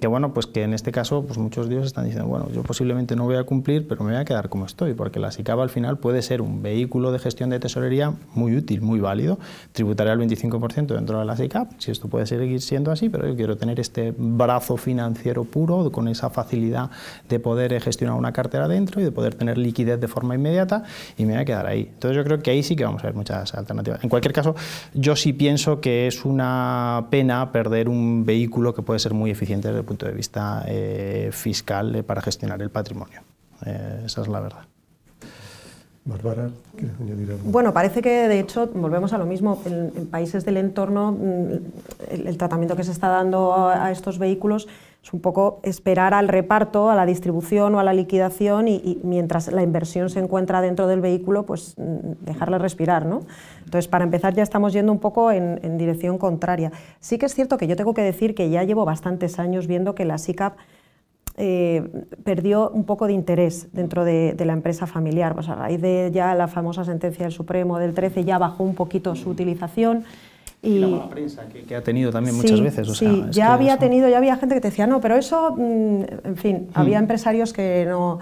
que, bueno, pues que en este caso pues muchos dios están diciendo, bueno, yo posiblemente no voy a cumplir, pero me voy a quedar como estoy, porque la SICAP al final puede ser un vehículo de gestión de tesorería muy útil, muy válido. Tributaré al 25% dentro de la SICAP, si esto puede seguir siendo así, pero yo quiero tener este brazo financiero puro con esa facilidad de poder eh, gestionar una cartera dentro y de poder tener liquidez de forma inmediata y me voy a quedar ahí. Entonces yo creo que ahí sí que vamos a ver muchas alternativas. En cualquier caso, yo sí pienso que es una pena perder un vehículo que puede ser muy eficiente desde el punto de vista eh, fiscal eh, para gestionar el patrimonio. esa es la verdad. Bárbara, ¿quieres añadir algo? Bueno, parece que de hecho volvemos a lo mismo. En, países del entorno, mm, el, tratamiento que se está dando a, estos vehículos es un poco esperar al reparto, a la distribución o a la liquidación y, mientras la inversión se encuentra dentro del vehículo, pues mm, dejarla respirar. ¿no? Entonces, para empezar, ya estamos yendo un poco en, en dirección contraria. Sí que es cierto que yo tengo que decir que ya llevo bastantes años viendo que la SICAP eh, perdió un poco de interés dentro de, la empresa familiar. Pues a raíz de ya la famosa sentencia del Supremo del 13 ya bajó un poquito su utilización. Y, la prensa que, ha tenido también muchas veces. O sí, ya había tenido, ya había gente que te decía, no, pero eso, mm, en fin, mm. había empresarios que no...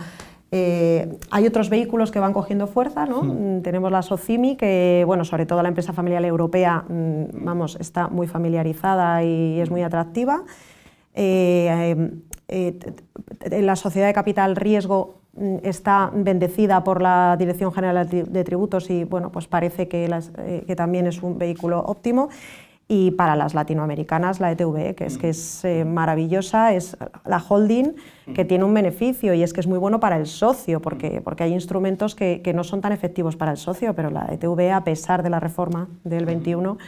Eh, hay otros vehículos que van cogiendo fuerza, ¿no? Mm. Tenemos la Socimi, que, bueno, sobre todo la empresa familiar europea, vamos, está muy familiarizada y es muy atractiva. Eh, em, eh, la sociedad de capital riesgo mm, está bendecida por la Dirección General de Tributos y bueno, pues parece eh, que, también es un vehículo óptimo. Y para las latinoamericanas, la ETV, que es que es mm. eh, maravillosa, es la holding mm. que tiene un beneficio y es que es muy bueno para el socio, porque, porque hay instrumentos que, que no son tan efectivos para el socio, pero la ETV, a pesar de la reforma del 21,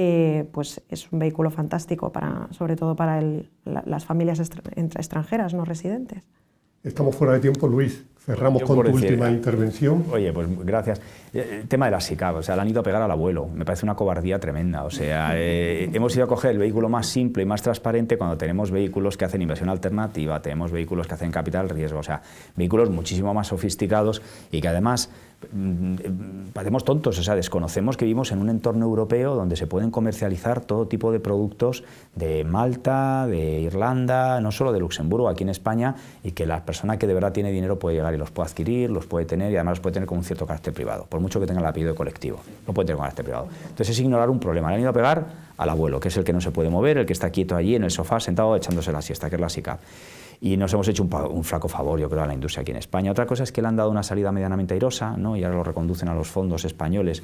eh, pues es un vehículo fantástico, para, sobre todo para las familias extranjeras, no residentes. Estamos fuera de tiempo, Luis. Cerramos con tu última eh, intervención. Oye, pues gracias. Eh, el tema de la SICAP, o sea, la han ido a pegar al abuelo. Me parece una cobardía tremenda. O sea, hemos ido a coger el vehículo más simple y más transparente cuando tenemos vehículos que hacen inversión alternativa, tenemos vehículos que hacen capital riesgo, o sea, vehículos muchísimo más sofisticados y que además Mm, parecemos tontos, o sea, desconocemos que vivimos en un entorno europeo donde se pueden comercializar todo tipo de productos de Malta, de Irlanda, no solo de Luxemburgo, aquí en España, y que la persona que de verdad tiene dinero puede llegar y los puede adquirir, los puede tener y además los puede tener con un cierto carácter privado, por mucho que tenga el apellido colectivo, no puede tener con carácter privado. Entonces es ignorar un problema, le han ido a pegar al abuelo, que es el que no se puede mover, el que está quieto allí en el sofá sentado echándose la siesta, que es la y nos hemos hecho un, flaco favor, yo creo, a la industria aquí en España. Otra cosa es que le han dado una salida medianamente airosa, ¿no? y ahora lo reconducen a los fondos españoles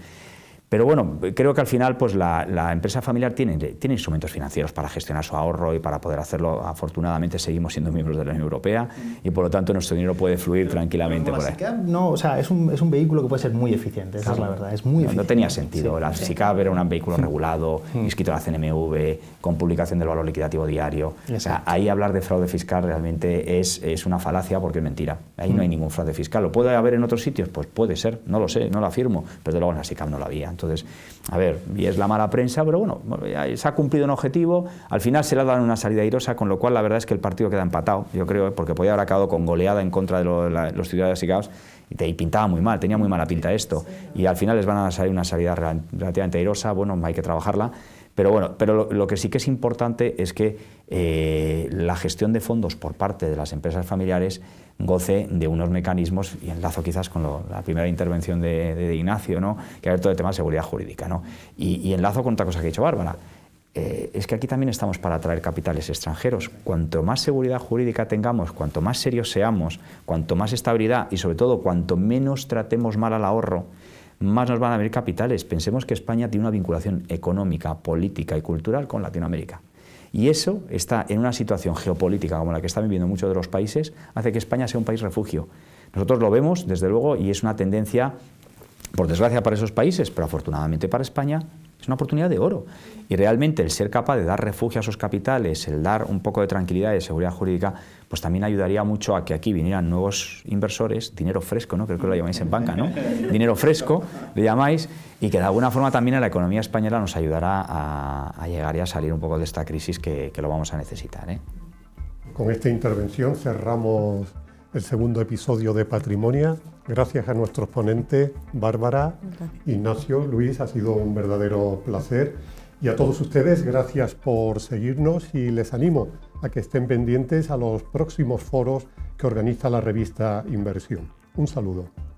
pero bueno, creo que al final pues la, empresa familiar tiene, tiene, instrumentos financieros para gestionar su ahorro y para poder hacerlo. Afortunadamente seguimos siendo miembros de la Unión Europea y por lo tanto nuestro dinero puede fluir tranquilamente por ahí. No, o sea, es un, es un, vehículo que puede ser muy eficiente, esa es la verdad, es muy no, eficiente. No tenía sentido, la SICAB era un vehículo mm. regulado, mm. inscrito en la CNMV, con publicación del valor liquidativo diario. O sea, ahí hablar de fraude fiscal realmente es, es una falacia porque es mentira. Ahí no hay mm. ningún fraude fiscal. ¿Lo puede haber en otros sitios? Pues puede ser, no lo sé, no lo afirmo, pero de luego en la SICAB no lo había. Entonces, a ver, y es la mala prensa, pero bueno, eh, se ha cumplido un objetivo, al final se le ha dado una salida airosa, con lo cual la verdad es que el partido queda empatado, yo creo, porque podía haber acabado con goleada en contra de, los ciudadanos y caos, y, te, pintaba muy mal, tenía muy mala pinta esto, y al final les van a salir una salida relativamente airosa, bueno, hay que trabajarla, pero bueno, pero lo, que sí que es importante es que eh, la gestión de fondos por parte de las empresas familiares goce de unos mecanismos, y enlazo quizás con la primera intervención de, Ignacio, ¿no? que ha todo el tema de seguridad jurídica, y, enlazo con otra cosa que ha dicho Bárbara. Eh, es que aquí también estamos para atraer capitales extranjeros. Cuanto más seguridad jurídica tengamos, cuanto más serios seamos, cuanto más estabilidad y sobre todo cuanto menos tratemos mal al ahorro, más nos van a venir capitales. Pensemos que España tiene una vinculación económica, política y cultural con Latinoamérica. Y eso está en una situación geopolítica como la que están viviendo muchos de los países, hace que España sea un país refugio. Nosotros lo vemos, desde luego, y es una tendencia, por desgracia para esos países, pero afortunadamente para España, es una oportunidad de oro. Y realmente el ser capaz de dar refugio a sus capitales, el dar un poco de tranquilidad y de seguridad jurídica, pues también ayudaría mucho a que aquí vinieran nuevos inversores, dinero fresco, ¿no? Creo que lo llamáis en banca, ¿no? Dinero fresco, le llamáis, y que de alguna forma también a la economía española nos ayudará a, llegar y a salir un poco de esta crisis que, lo vamos a necesitar, ¿eh? Con esta intervención cerramos el segundo episodio de Patrimonia. Gracias a nuestros ponentes, Bárbara, Ignacio, Luis, ha sido un verdadero placer. Y a todos ustedes, gracias por seguirnos y les animo a que estén pendientes a los próximos foros que organiza la revista Inversión. Un saludo.